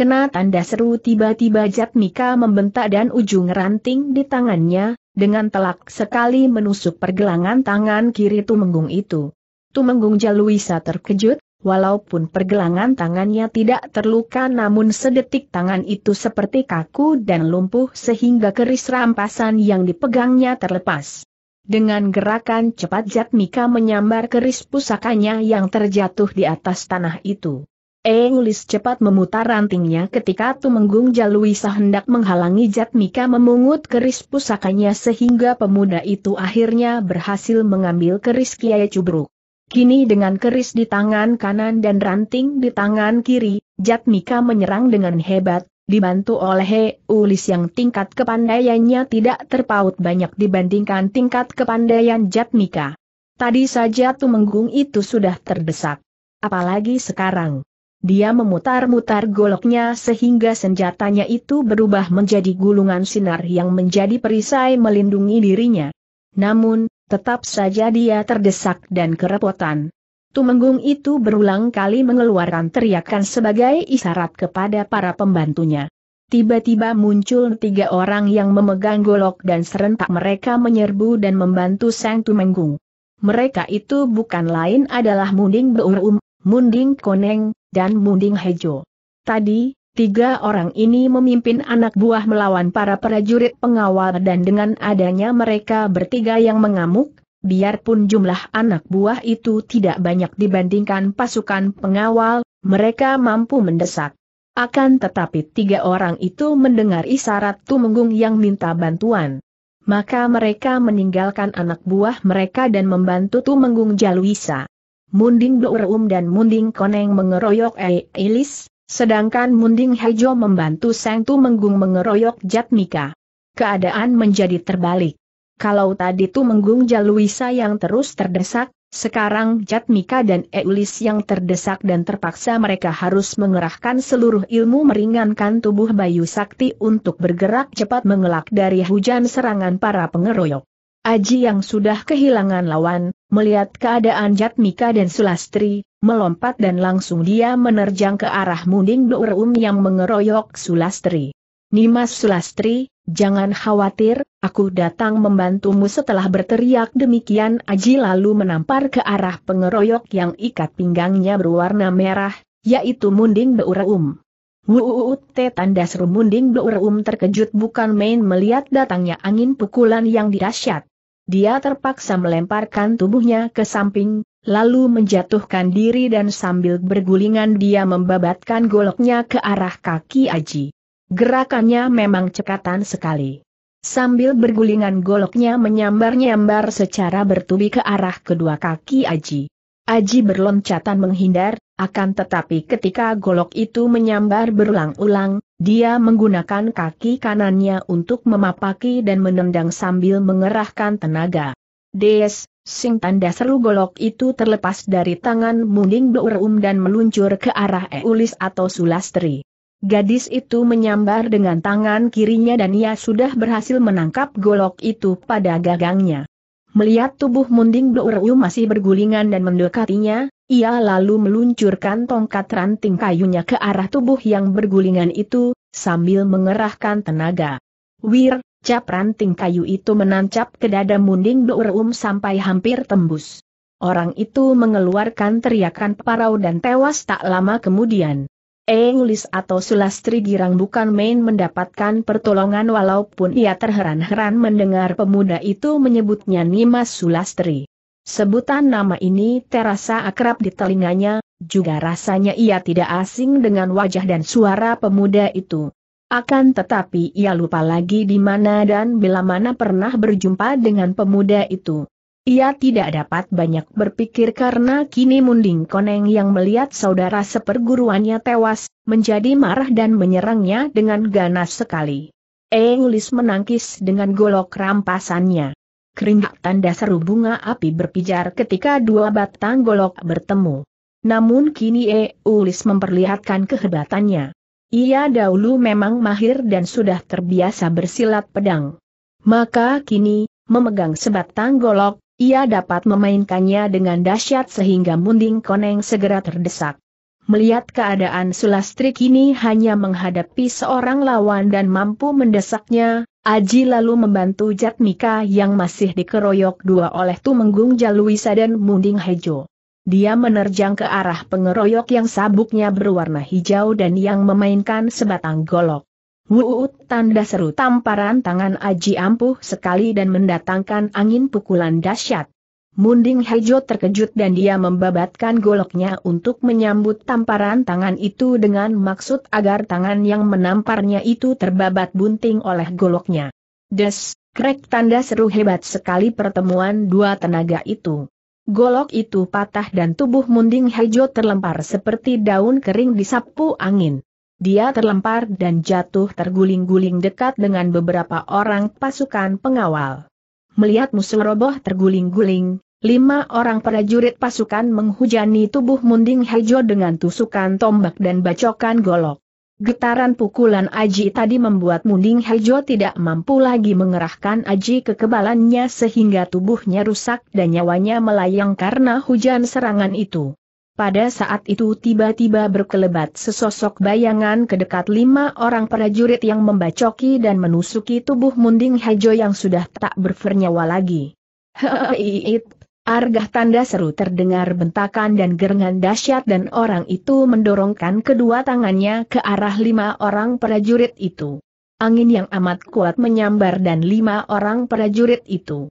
Kena tanda seru tiba-tiba Jatmika membentak dan ujung ranting di tangannya, dengan telak sekali menusuk pergelangan tangan kiri Tumenggung itu. Tumenggung Jaluisa terkejut, walaupun pergelangan tangannya tidak terluka namun sedetik tangan itu seperti kaku dan lumpuh sehingga keris rampasan yang dipegangnya terlepas. Dengan gerakan cepat Jatmika menyambar keris pusakanya yang terjatuh di atas tanah itu. Eng Lis cepat memutar rantingnya ketika Tumenggung Jaluisa hendak menghalangi Jatmika memungut keris pusakanya sehingga pemuda itu akhirnya berhasil mengambil keris Kiai Cubruk. Kini dengan keris di tangan kanan dan ranting di tangan kiri, Jatmika menyerang dengan hebat, dibantu oleh Ulis yang tingkat kepandaiannya tidak terpaut banyak dibandingkan tingkat kepandaian Jatmika. Tadi saja Tumenggung itu sudah terdesak. Apalagi sekarang. Dia memutar-mutar goloknya sehingga senjatanya itu berubah menjadi gulungan sinar yang menjadi perisai melindungi dirinya. Namun, tetap saja dia terdesak dan kerepotan. Tumenggung itu berulang kali mengeluarkan teriakan sebagai isyarat kepada para pembantunya. Tiba-tiba muncul tiga orang yang memegang golok dan serentak mereka menyerbu dan membantu Sang Tumenggung. Mereka itu bukan lain adalah Munding Beurum, Munding Koneng, dan Munding Hejo. Tadi, tiga orang ini memimpin anak buah melawan para prajurit pengawal dan dengan adanya mereka bertiga yang mengamuk, biarpun jumlah anak buah itu tidak banyak dibandingkan pasukan pengawal, mereka mampu mendesak. Akan tetapi tiga orang itu mendengar isyarat Tumenggung yang minta bantuan. Maka mereka meninggalkan anak buah mereka dan membantu Tumenggung Jaluisa. Munding Bloorum dan Munding Koneng mengeroyok Eilis, sedangkan Munding Hejo membantu Sang menggung mengeroyok Jatmika. Keadaan menjadi terbalik. Kalau tadi menggung Jaluisa yang terus terdesak, sekarang Jatmika dan Eilis yang terdesak dan terpaksa mereka harus mengerahkan seluruh ilmu meringankan tubuh Bayu Sakti untuk bergerak cepat mengelak dari hujan serangan para pengeroyok. Aji yang sudah kehilangan lawan, melihat keadaan Jatmika dan Sulastri, melompat dan langsung dia menerjang ke arah Munding Dourum yang mengeroyok Sulastri. Nimas Sulastri, jangan khawatir, aku datang membantumu setelah berteriak demikian Aji lalu menampar ke arah pengeroyok yang ikat pinggangnya berwarna merah, yaitu Munding Dourum. Wuuut, tanda seru Munding Dourum terkejut bukan main melihat datangnya angin pukulan yang dirasyat. Dia terpaksa melemparkan tubuhnya ke samping, lalu menjatuhkan diri dan sambil bergulingan dia membabatkan goloknya ke arah kaki Aji. Gerakannya memang cekatan sekali. Sambil bergulingan goloknya menyambar-nyambar secara bertubi ke arah kedua kaki Aji. Aji berloncatan menghindar, akan tetapi ketika golok itu menyambar berulang-ulang, dia menggunakan kaki kanannya untuk memapaki dan menendang sambil mengerahkan tenaga. Des, sing tanda seru golok itu terlepas dari tangan Munding Beurum dan meluncur ke arah Eulis atau Sulastri. Gadis itu menyambar dengan tangan kirinya dan ia sudah berhasil menangkap golok itu pada gagangnya. Melihat tubuh munding Blooru masih bergulingan dan mendekatinya, ia lalu meluncurkan tongkat ranting kayunya ke arah tubuh yang bergulingan itu, sambil mengerahkan tenaga. Wir, cap ranting kayu itu menancap ke dada munding Blooru sampai hampir tembus. Orang itu mengeluarkan teriakan parau dan tewas tak lama kemudian. Englis atau Sulastri Girang bukan main mendapatkan pertolongan walaupun ia terheran-heran mendengar pemuda itu menyebutnya Nimas Sulastri. Sebutan nama ini terasa akrab di telinganya, juga rasanya ia tidak asing dengan wajah dan suara pemuda itu. Akan tetapi ia lupa lagi di mana dan bila mana pernah berjumpa dengan pemuda itu. Ia tidak dapat banyak berpikir karena kini Munding Koneng yang melihat saudara seperguruannya tewas, menjadi marah dan menyerangnya dengan ganas sekali. Eulis menangkis dengan golok rampasannya. Keringat tanda seru bunga api berpijar ketika dua batang golok bertemu. Namun kini Eulis memperlihatkan kehebatannya. Ia dahulu memang mahir dan sudah terbiasa bersilat pedang. Maka kini, memegang sebatang golok, ia dapat memainkannya dengan dahsyat sehingga Munding Koneng segera terdesak. Melihat keadaan Sulastri kini hanya menghadapi seorang lawan dan mampu mendesaknya, Aji lalu membantu Jatmika yang masih dikeroyok dua oleh Tumenggung Jaluisa dan Munding Hejo. Dia menerjang ke arah pengeroyok yang sabuknya berwarna hijau dan yang memainkan sebatang golok. Wuut tanda seru tamparan tangan Aji ampuh sekali dan mendatangkan angin pukulan dahsyat. Munding Hejo terkejut dan dia membabatkan goloknya untuk menyambut tamparan tangan itu dengan maksud agar tangan yang menamparnya itu terbabat bunting oleh goloknya. Des, krek tanda seru hebat sekali pertemuan dua tenaga itu. Golok itu patah dan tubuh Munding Hejo terlempar seperti daun kering disapu angin. Dia terlempar dan jatuh terguling-guling dekat dengan beberapa orang pasukan pengawal. Melihat musuh roboh terguling-guling, lima orang prajurit pasukan menghujani tubuh munding Hejo dengan tusukan tombak dan bacokan golok. Getaran pukulan Aji tadi membuat Munding Hejo tidak mampu lagi mengerahkan Aji kekebalannya sehingga tubuhnya rusak dan nyawanya melayang karena hujan serangan itu. Pada saat itu tiba-tiba berkelebat sesosok bayangan ke dekat lima orang prajurit yang membacoki dan menusuki tubuh Munding Hejo yang sudah tak bernyawa lagi. Hei, argah tanda seru terdengar bentakan dan gerengan dahsyat dan orang itu mendorongkan kedua tangannya ke arah lima orang prajurit itu. Angin yang amat kuat menyambar dan lima orang prajurit itu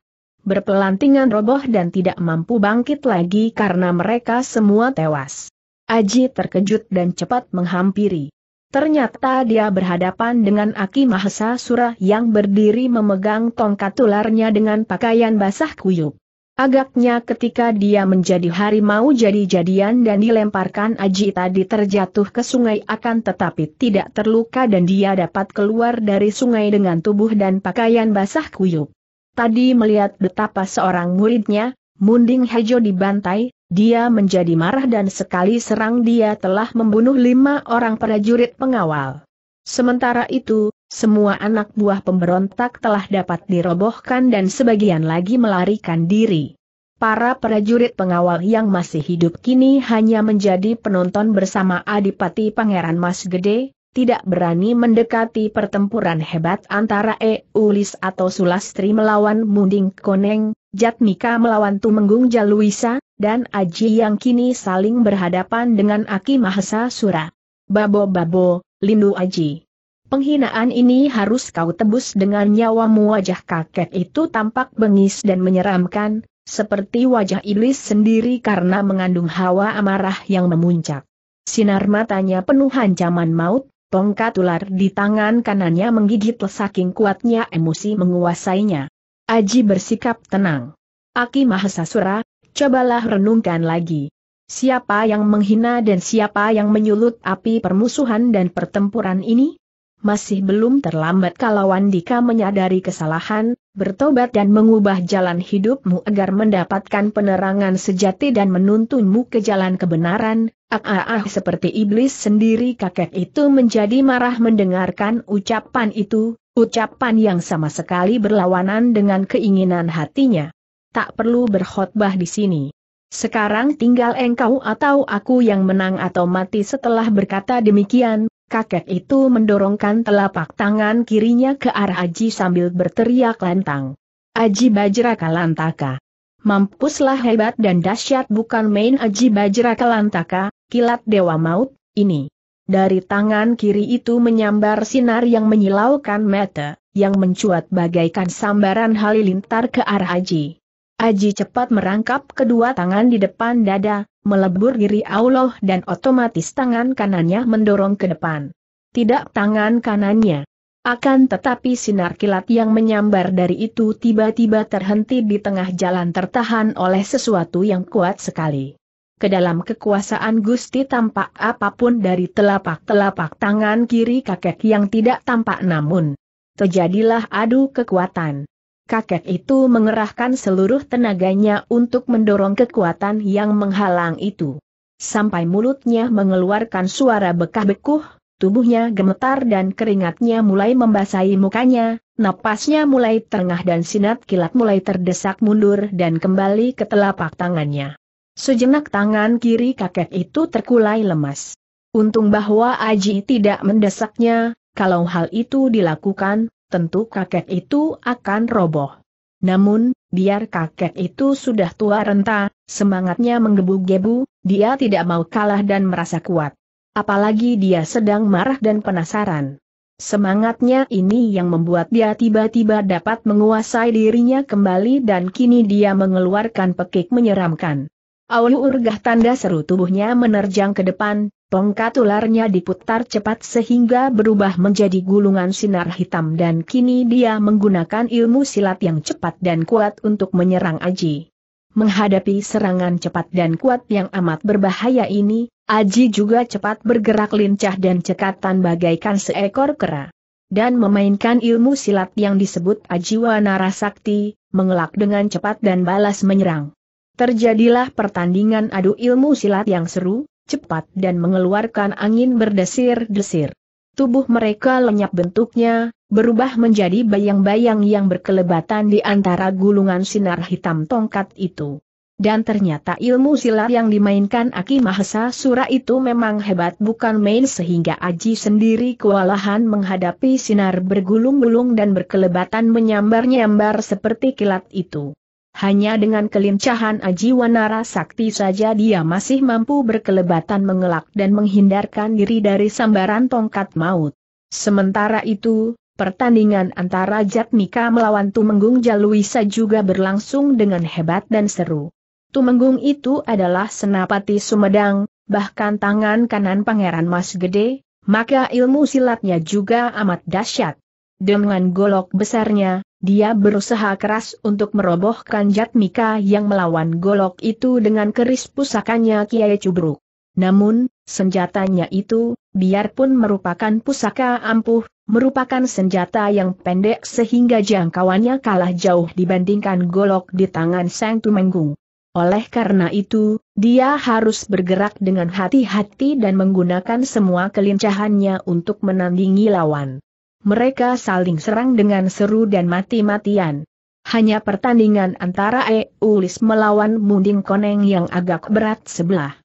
berpelantingan roboh dan tidak mampu bangkit lagi karena mereka semua tewas. Aji terkejut dan cepat menghampiri. Ternyata dia berhadapan dengan Aki Mahesa Sura yang berdiri memegang tongkat ularnya dengan pakaian basah kuyup. Agaknya ketika dia menjadi harimau jadi-jadian dan dilemparkan Aji tadi terjatuh ke sungai akan tetapi tidak terluka dan dia dapat keluar dari sungai dengan tubuh dan pakaian basah kuyup. Tadi melihat betapa seorang muridnya, Munding Hejo dibantai, dia menjadi marah dan sekali serang dia telah membunuh lima orang prajurit pengawal. Sementara itu, semua anak buah pemberontak telah dapat dirobohkan dan sebagian lagi melarikan diri. Para prajurit pengawal yang masih hidup kini hanya menjadi penonton bersama Adipati Pangeran Mas Gede, tidak berani mendekati pertempuran hebat antara E. Eulis atau Sulastri melawan Munding Koneng, Jatmika melawan Tumenggung Jaluisa, dan Aji yang kini saling berhadapan dengan Aki Mahesa Sura. Babo-babo, Lindu Aji. Penghinaan ini harus kau tebus dengan nyawamu wajah kakek itu tampak bengis dan menyeramkan, seperti wajah iblis sendiri karena mengandung hawa amarah yang memuncak. Sinar matanya penuh ancaman maut, Tongkat ular di tangan kanannya menggigit saking kuatnya emosi menguasainya. Aji bersikap tenang. Aki Mahasasura, cobalah renungkan lagi. Siapa yang menghina dan siapa yang menyulut api permusuhan dan pertempuran ini? Masih belum terlambat kalau Andika menyadari kesalahan, bertobat dan mengubah jalan hidupmu agar mendapatkan penerangan sejati dan menuntunmu ke jalan kebenaran, ah, seperti iblis sendiri kakek itu menjadi marah mendengarkan ucapan itu, ucapan yang sama sekali berlawanan dengan keinginan hatinya. Tak perlu berkhotbah di sini. Sekarang tinggal engkau atau aku yang menang atau mati setelah berkata demikian, kakek itu mendorongkan telapak tangan kirinya ke arah Aji sambil berteriak lantang. Aji Bajraka Lantaka. Mampuslah hebat dan dahsyat bukan main Aji Bajraka Lantaka, kilat Dewa Maut, ini. Dari tangan kiri itu menyambar sinar yang menyilaukan mata, yang mencuat bagaikan sambaran halilintar ke arah Aji. Aji cepat merangkap kedua tangan di depan dada, melebur diri Allah dan otomatis tangan kanannya mendorong ke depan. Tidak tangan kanannya. Akan tetapi sinar kilat yang menyambar dari itu tiba-tiba terhenti di tengah jalan tertahan oleh sesuatu yang kuat sekali. Kedalam kekuasaan Gusti tampak apapun dari telapak-telapak tangan kiri kakek yang tidak tampak namun. Terjadilah adu kekuatan kakek itu mengerahkan seluruh tenaganya untuk mendorong kekuatan yang menghalang itu. Sampai mulutnya mengeluarkan suara bekah-bekuh, tubuhnya gemetar dan keringatnya mulai membasahi mukanya, napasnya mulai terengah dan sinat kilat mulai terdesak mundur dan kembali ke telapak tangannya. Sejenak tangan kiri kakek itu terkulai lemas. Untung bahwa Aji tidak mendesaknya, kalau hal itu dilakukan, tentu kakek itu akan roboh. Namun, biar kakek itu sudah tua renta, semangatnya menggebu-gebu, dia tidak mau kalah dan merasa kuat. Apalagi dia sedang marah dan penasaran. Semangatnya ini yang membuat dia tiba-tiba dapat menguasai dirinya kembali dan kini dia mengeluarkan pekik menyeramkan. Aul urgah tanda seru tubuhnya menerjang ke depan, Tongkat ularnya diputar cepat sehingga berubah menjadi gulungan sinar hitam dan kini dia menggunakan ilmu silat yang cepat dan kuat untuk menyerang Aji. Menghadapi serangan cepat dan kuat yang amat berbahaya ini, Aji juga cepat bergerak lincah dan cekatan bagaikan seekor kera. Dan memainkan ilmu silat yang disebut Ajiwana Rasakti, mengelak dengan cepat dan balas menyerang. Terjadilah pertandingan adu ilmu silat yang seru, cepat dan mengeluarkan angin berdesir-desir. Tubuh mereka lenyap bentuknya, berubah menjadi bayang-bayang yang berkelebatan di antara gulungan sinar hitam tongkat itu. Dan ternyata ilmu silat yang dimainkan Aki Mahesa Sura itu memang hebat bukan main sehingga Aji sendiri kewalahan menghadapi sinar bergulung-gulung dan berkelebatan menyambar-nyambar seperti kilat itu. Hanya dengan kelincahan aji wanara Sakti saja dia masih mampu berkelebatan mengelak dan menghindarkan diri dari sambaran tongkat maut. Sementara itu, pertandingan antara Jatmika melawan Tumenggung Jaluisa juga berlangsung dengan hebat dan seru. Tumenggung itu adalah senapati Sumedang, bahkan tangan kanan Pangeran Mas Gede, maka ilmu silatnya juga amat dahsyat. Dengan golok besarnya, dia berusaha keras untuk merobohkan Jatmika yang melawan golok itu dengan keris pusakanya Kiai Cubruk. Namun, senjatanya itu, biarpun merupakan pusaka ampuh, merupakan senjata yang pendek sehingga jangkauannya kalah jauh dibandingkan golok di tangan Sang Tumenggung. Oleh karena itu, dia harus bergerak dengan hati-hati dan menggunakan semua kelincahannya untuk menandingi lawan mereka saling serang dengan seru dan mati-matian. Hanya pertandingan antara Eulis melawan Munding Koneng yang agak berat sebelah.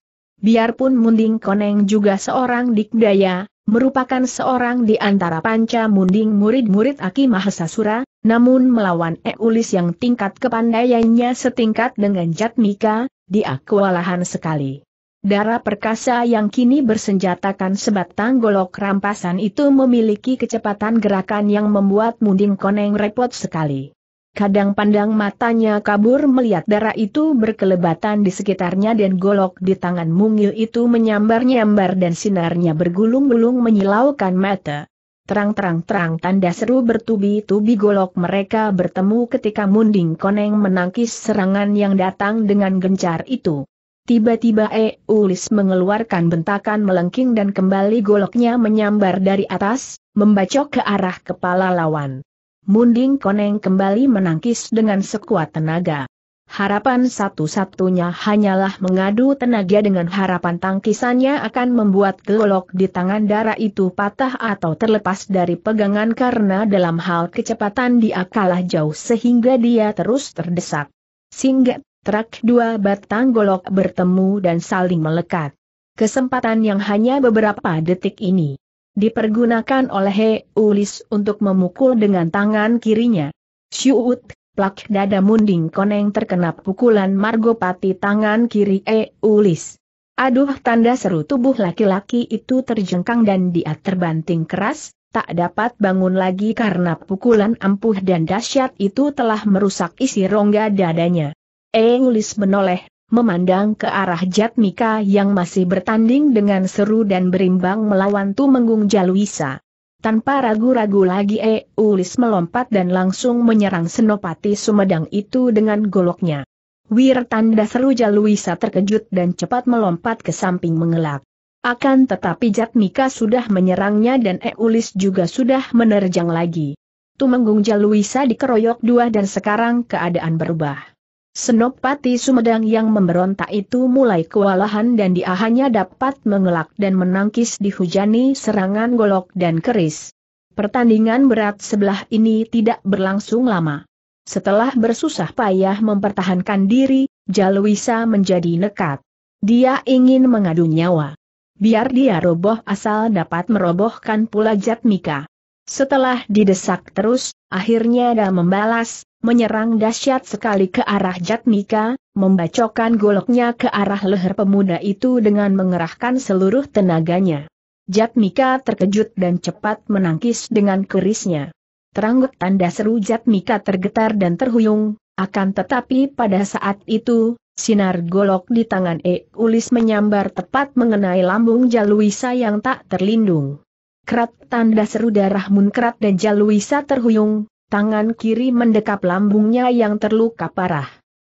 Biarpun Munding Koneng juga seorang dikdaya, merupakan seorang di antara panca munding murid-murid Aki Mahasasura, namun melawan Eulis yang tingkat kepandaiannya setingkat dengan Jatmika, dia kewalahan sekali. Darah perkasa yang kini bersenjatakan sebatang golok rampasan itu memiliki kecepatan gerakan yang membuat Munding Koneng repot sekali. Kadang pandang matanya kabur melihat darah itu berkelebatan di sekitarnya dan golok di tangan mungil itu menyambar-nyambar dan sinarnya bergulung-gulung menyilaukan mata. Terang-terang-terang tanda seru bertubi-tubi golok mereka bertemu ketika Munding Koneng menangkis serangan yang datang dengan gencar itu. Tiba-tiba E. Ulis mengeluarkan bentakan melengking dan kembali goloknya menyambar dari atas, membacok ke arah kepala lawan. Munding Koneng kembali menangkis dengan sekuat tenaga. Harapan satu-satunya hanyalah mengadu tenaga dengan harapan tangkisannya akan membuat golok di tangan darah itu patah atau terlepas dari pegangan karena dalam hal kecepatan dia kalah jauh sehingga dia terus terdesak. Singgat Terak dua batang golok bertemu dan saling melekat. Kesempatan yang hanya beberapa detik ini dipergunakan oleh He Ulis untuk memukul dengan tangan kirinya. Syuut, plak dada munding koneng terkena pukulan Margopati tangan kiri E. Ulis. Aduh tanda seru tubuh laki-laki itu terjengkang dan dia terbanting keras, tak dapat bangun lagi karena pukulan ampuh dan dahsyat itu telah merusak isi rongga dadanya. Englis menoleh, memandang ke arah Jatmika yang masih bertanding dengan seru dan berimbang melawan Tumenggung Jaluisa. Tanpa ragu-ragu lagi Eulis melompat dan langsung menyerang Senopati Sumedang itu dengan goloknya. Wir tanda seru Jaluisa terkejut dan cepat melompat ke samping mengelak. Akan tetapi Jatmika sudah menyerangnya dan Eulis juga sudah menerjang lagi. Tumenggung Jaluisa dikeroyok dua dan sekarang keadaan berubah. Senopati Sumedang yang memberontak itu mulai kewalahan dan dia hanya dapat mengelak dan menangkis dihujani serangan golok dan keris. Pertandingan berat sebelah ini tidak berlangsung lama. Setelah bersusah payah mempertahankan diri, Jaluisa menjadi nekat. Dia ingin mengadu nyawa. Biar dia roboh asal dapat merobohkan pula Jatmika. Setelah didesak terus, akhirnya dia membalas, menyerang dahsyat sekali ke arah Jatmika, membacokan goloknya ke arah leher pemuda itu dengan mengerahkan seluruh tenaganya. Jatmika terkejut dan cepat menangkis dengan kerisnya. Teranggut tanda seru Jatmika tergetar dan terhuyung, akan tetapi pada saat itu, sinar golok di tangan E. Ulis menyambar tepat mengenai lambung Jaluisa yang tak terlindung. Kerat tanda seru darah munkrat dan Jaluisa terhuyung, tangan kiri mendekap lambungnya yang terluka parah.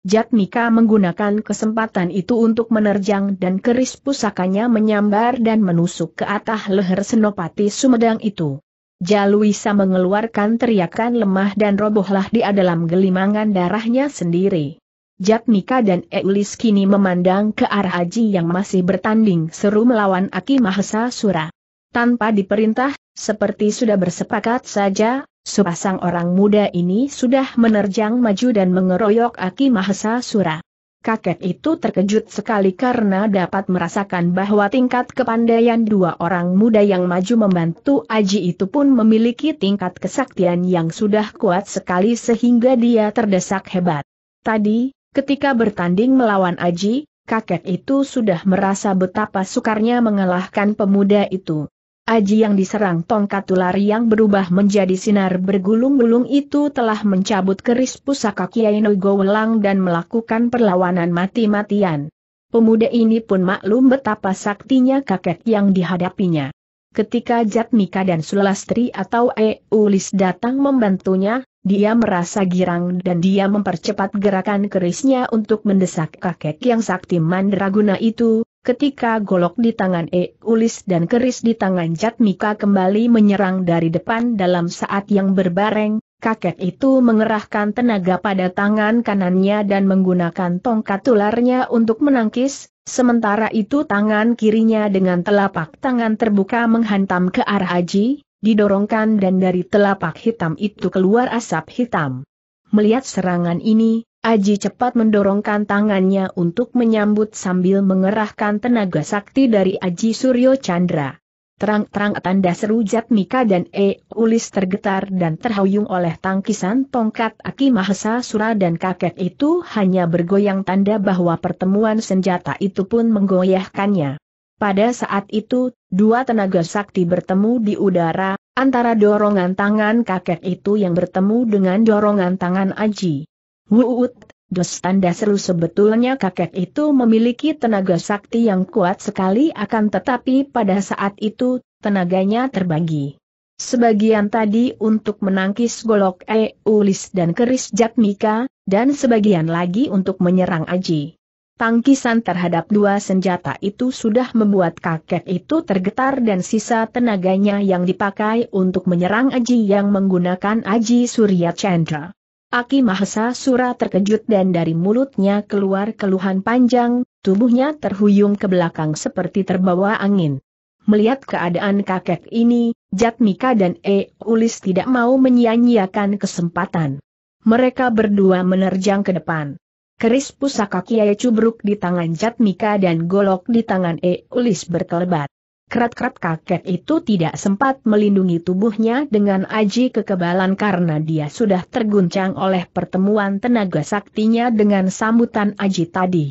Jatmika menggunakan kesempatan itu untuk menerjang dan keris pusakanya menyambar dan menusuk ke atas leher Senopati Sumedang itu. Jaluisa mengeluarkan teriakan lemah dan robohlah di dalam gelimangan darahnya sendiri. Jatmika dan Eulis kini memandang ke arah Aji yang masih bertanding seru melawan Aki Mahesa Sura. Tanpa diperintah, seperti sudah bersepakat saja, Sepasang orang muda ini sudah menerjang maju dan mengeroyok Aki Mahesa Sura. Kakek itu terkejut sekali karena dapat merasakan bahwa tingkat kepandaian dua orang muda yang maju membantu Aji itu pun memiliki tingkat kesaktian yang sudah kuat sekali sehingga dia terdesak hebat. Tadi, ketika bertanding melawan Aji, kakek itu sudah merasa betapa sukarnya mengalahkan pemuda itu. Aji yang diserang tongkat tular yang berubah menjadi sinar bergulung-gulung itu telah mencabut keris pusaka Kiai Nogo dan melakukan perlawanan mati-matian. Pemuda ini pun maklum betapa saktinya kakek yang dihadapinya. Ketika Jatmika dan Sulastri atau Eulis datang membantunya, dia merasa girang dan dia mempercepat gerakan kerisnya untuk mendesak kakek yang sakti mandraguna itu, Ketika golok di tangan E. Ulis dan keris di tangan Jatmika kembali menyerang dari depan dalam saat yang berbareng, kakek itu mengerahkan tenaga pada tangan kanannya dan menggunakan tongkat tularnya untuk menangkis, sementara itu tangan kirinya dengan telapak tangan terbuka menghantam ke arah Aji, didorongkan dan dari telapak hitam itu keluar asap hitam. Melihat serangan ini, Aji cepat mendorongkan tangannya untuk menyambut sambil mengerahkan tenaga sakti dari Aji Suryo Chandra. Terang-terang tanda seru Mika dan E. Ulis tergetar dan terhuyung oleh tangkisan tongkat Aki Mahesa Sura dan kakek itu hanya bergoyang tanda bahwa pertemuan senjata itu pun menggoyahkannya. Pada saat itu, dua tenaga sakti bertemu di udara, antara dorongan tangan kakek itu yang bertemu dengan dorongan tangan Aji. Wuut, dos tanda seru sebetulnya kakek itu memiliki tenaga sakti yang kuat sekali akan tetapi pada saat itu, tenaganya terbagi. Sebagian tadi untuk menangkis golok E, ulis dan keris Jatmika, dan sebagian lagi untuk menyerang Aji. Tangkisan terhadap dua senjata itu sudah membuat kakek itu tergetar dan sisa tenaganya yang dipakai untuk menyerang Aji yang menggunakan Aji Surya Chandra. Aki Mahesa Sura terkejut dan dari mulutnya keluar keluhan panjang, tubuhnya terhuyung ke belakang seperti terbawa angin. Melihat keadaan kakek ini, Jatmika dan E. Ulis tidak mau menyia-nyiakan kesempatan. Mereka berdua menerjang ke depan. Keris pusaka Kiai Cubruk di tangan Jatmika dan golok di tangan E. Ulis berkelebat. Kerat-kerat kakek itu tidak sempat melindungi tubuhnya dengan aji kekebalan karena dia sudah terguncang oleh pertemuan tenaga saktinya dengan sambutan aji tadi.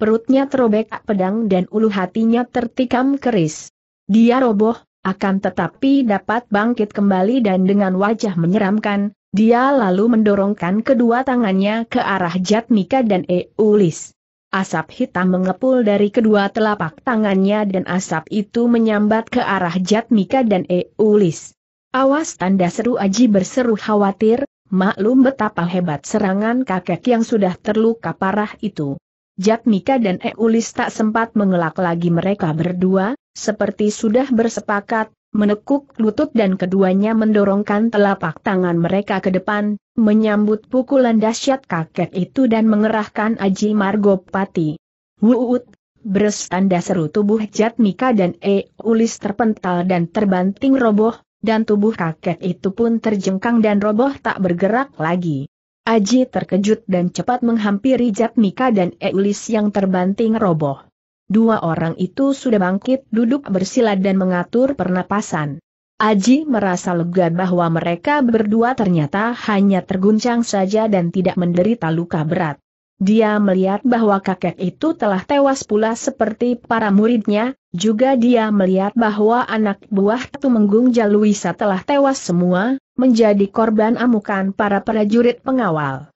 Perutnya terobek pedang dan ulu hatinya tertikam keris. Dia roboh, akan tetapi dapat bangkit kembali dan dengan wajah menyeramkan, dia lalu mendorongkan kedua tangannya ke arah Jatmika dan Eulis. Asap hitam mengepul dari kedua telapak tangannya dan asap itu menyambat ke arah Jatmika dan Eulis. Awas tanda seru Aji berseru khawatir, maklum betapa hebat serangan kakek yang sudah terluka parah itu. Jatmika dan Eulis tak sempat mengelak lagi mereka berdua, seperti sudah bersepakat, menekuk lutut dan keduanya mendorongkan telapak tangan mereka ke depan, menyambut pukulan dahsyat kakek itu dan mengerahkan Aji Margopati. Wuut, bres seru tubuh Jatmika dan E. Ulis terpental dan terbanting roboh, dan tubuh kakek itu pun terjengkang dan roboh tak bergerak lagi. Aji terkejut dan cepat menghampiri Jatmika dan Eulis yang terbanting roboh. Dua orang itu sudah bangkit duduk bersila dan mengatur pernapasan. Aji merasa lega bahwa mereka berdua ternyata hanya terguncang saja dan tidak menderita luka berat. Dia melihat bahwa kakek itu telah tewas pula seperti para muridnya, juga dia melihat bahwa anak buah Tumenggung Jaluisa telah tewas semua, menjadi korban amukan para prajurit pengawal.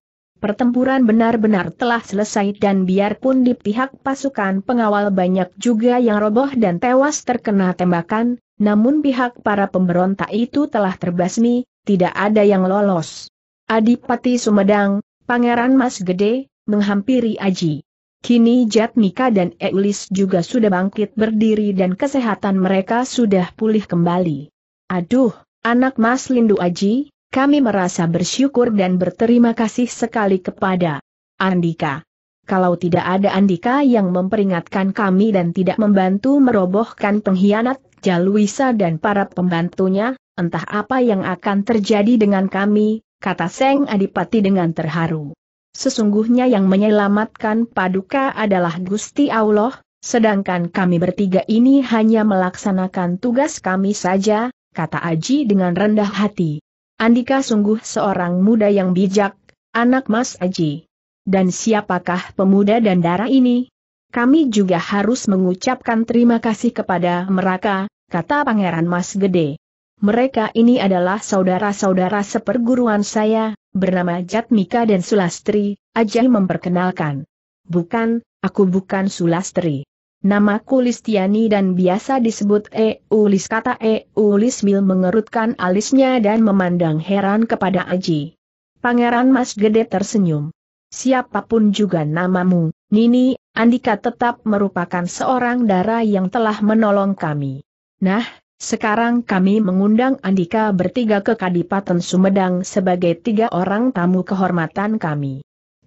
Pertempuran benar-benar telah selesai dan biarpun di pihak pasukan pengawal banyak juga yang roboh dan tewas terkena tembakan, namun pihak para pemberontak itu telah terbasmi, tidak ada yang lolos. Adipati Sumedang, Pangeran Mas Gede, menghampiri Aji. Kini Jatmika dan Eulis juga sudah bangkit berdiri dan kesehatan mereka sudah pulih kembali. Aduh, anak Mas Lindu Aji, kami merasa bersyukur dan berterima kasih sekali kepada Andika. Kalau tidak ada Andika yang memperingatkan kami dan tidak membantu merobohkan pengkhianat Jaluisa dan para pembantunya, entah apa yang akan terjadi dengan kami, kata Seng Adipati dengan terharu. Sesungguhnya yang menyelamatkan Paduka adalah Gusti Allah, sedangkan kami bertiga ini hanya melaksanakan tugas kami saja, kata Aji dengan rendah hati. Andika sungguh seorang muda yang bijak, anak Mas Aji. Dan siapakah pemuda dan darah ini? Kami juga harus mengucapkan terima kasih kepada mereka, kata Pangeran Mas Gede. Mereka ini adalah saudara-saudara seperguruan saya, bernama Jatmika dan Sulastri, Ajay memperkenalkan. Bukan, aku bukan Sulastri. Nama Kulistiani dan biasa disebut E. Ulis kata E. Ulis Mil mengerutkan alisnya dan memandang heran kepada Aji. Pangeran Mas Gede tersenyum. Siapapun juga namamu, Nini, Andika tetap merupakan seorang darah yang telah menolong kami. Nah, sekarang kami mengundang Andika bertiga ke Kadipaten Sumedang sebagai tiga orang tamu kehormatan kami.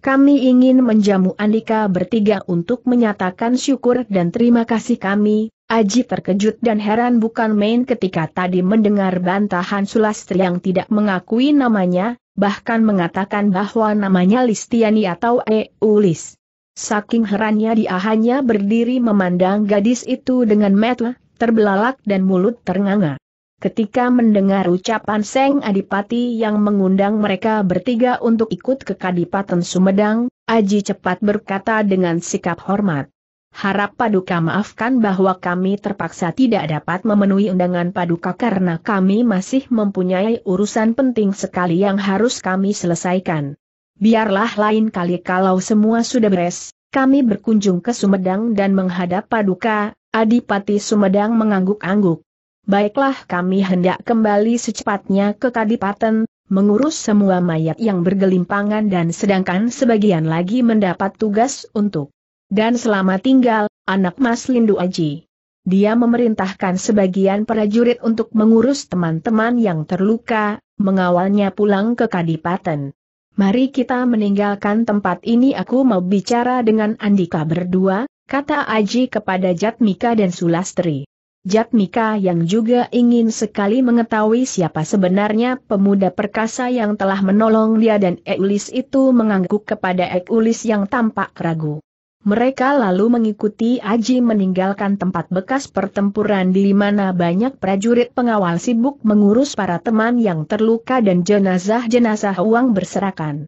Kami ingin menjamu Andika bertiga untuk menyatakan syukur dan terima kasih kami, Aji terkejut dan heran bukan main ketika tadi mendengar bantahan Sulastri yang tidak mengakui namanya, bahkan mengatakan bahwa namanya Listiani atau Eulis. Saking herannya dia hanya berdiri memandang gadis itu dengan metu, terbelalak dan mulut ternganga. Ketika mendengar ucapan Seng Adipati yang mengundang mereka bertiga untuk ikut ke Kadipaten Sumedang, Aji cepat berkata dengan sikap hormat. Harap Paduka maafkan bahwa kami terpaksa tidak dapat memenuhi undangan Paduka karena kami masih mempunyai urusan penting sekali yang harus kami selesaikan. Biarlah lain kali kalau semua sudah beres, kami berkunjung ke Sumedang dan menghadap Paduka, Adipati Sumedang mengangguk-angguk baiklah kami hendak kembali secepatnya ke Kadipaten, mengurus semua mayat yang bergelimpangan dan sedangkan sebagian lagi mendapat tugas untuk. Dan selama tinggal, anak Mas Lindu Aji. Dia memerintahkan sebagian prajurit untuk mengurus teman-teman yang terluka, mengawalnya pulang ke Kadipaten. Mari kita meninggalkan tempat ini aku mau bicara dengan Andika berdua, kata Aji kepada Jatmika dan Sulastri. Jatmika yang juga ingin sekali mengetahui siapa sebenarnya pemuda perkasa yang telah menolong dia dan Eulis itu mengangguk kepada Eulis yang tampak ragu. Mereka lalu mengikuti Aji meninggalkan tempat bekas pertempuran di mana banyak prajurit pengawal sibuk mengurus para teman yang terluka dan jenazah-jenazah uang berserakan.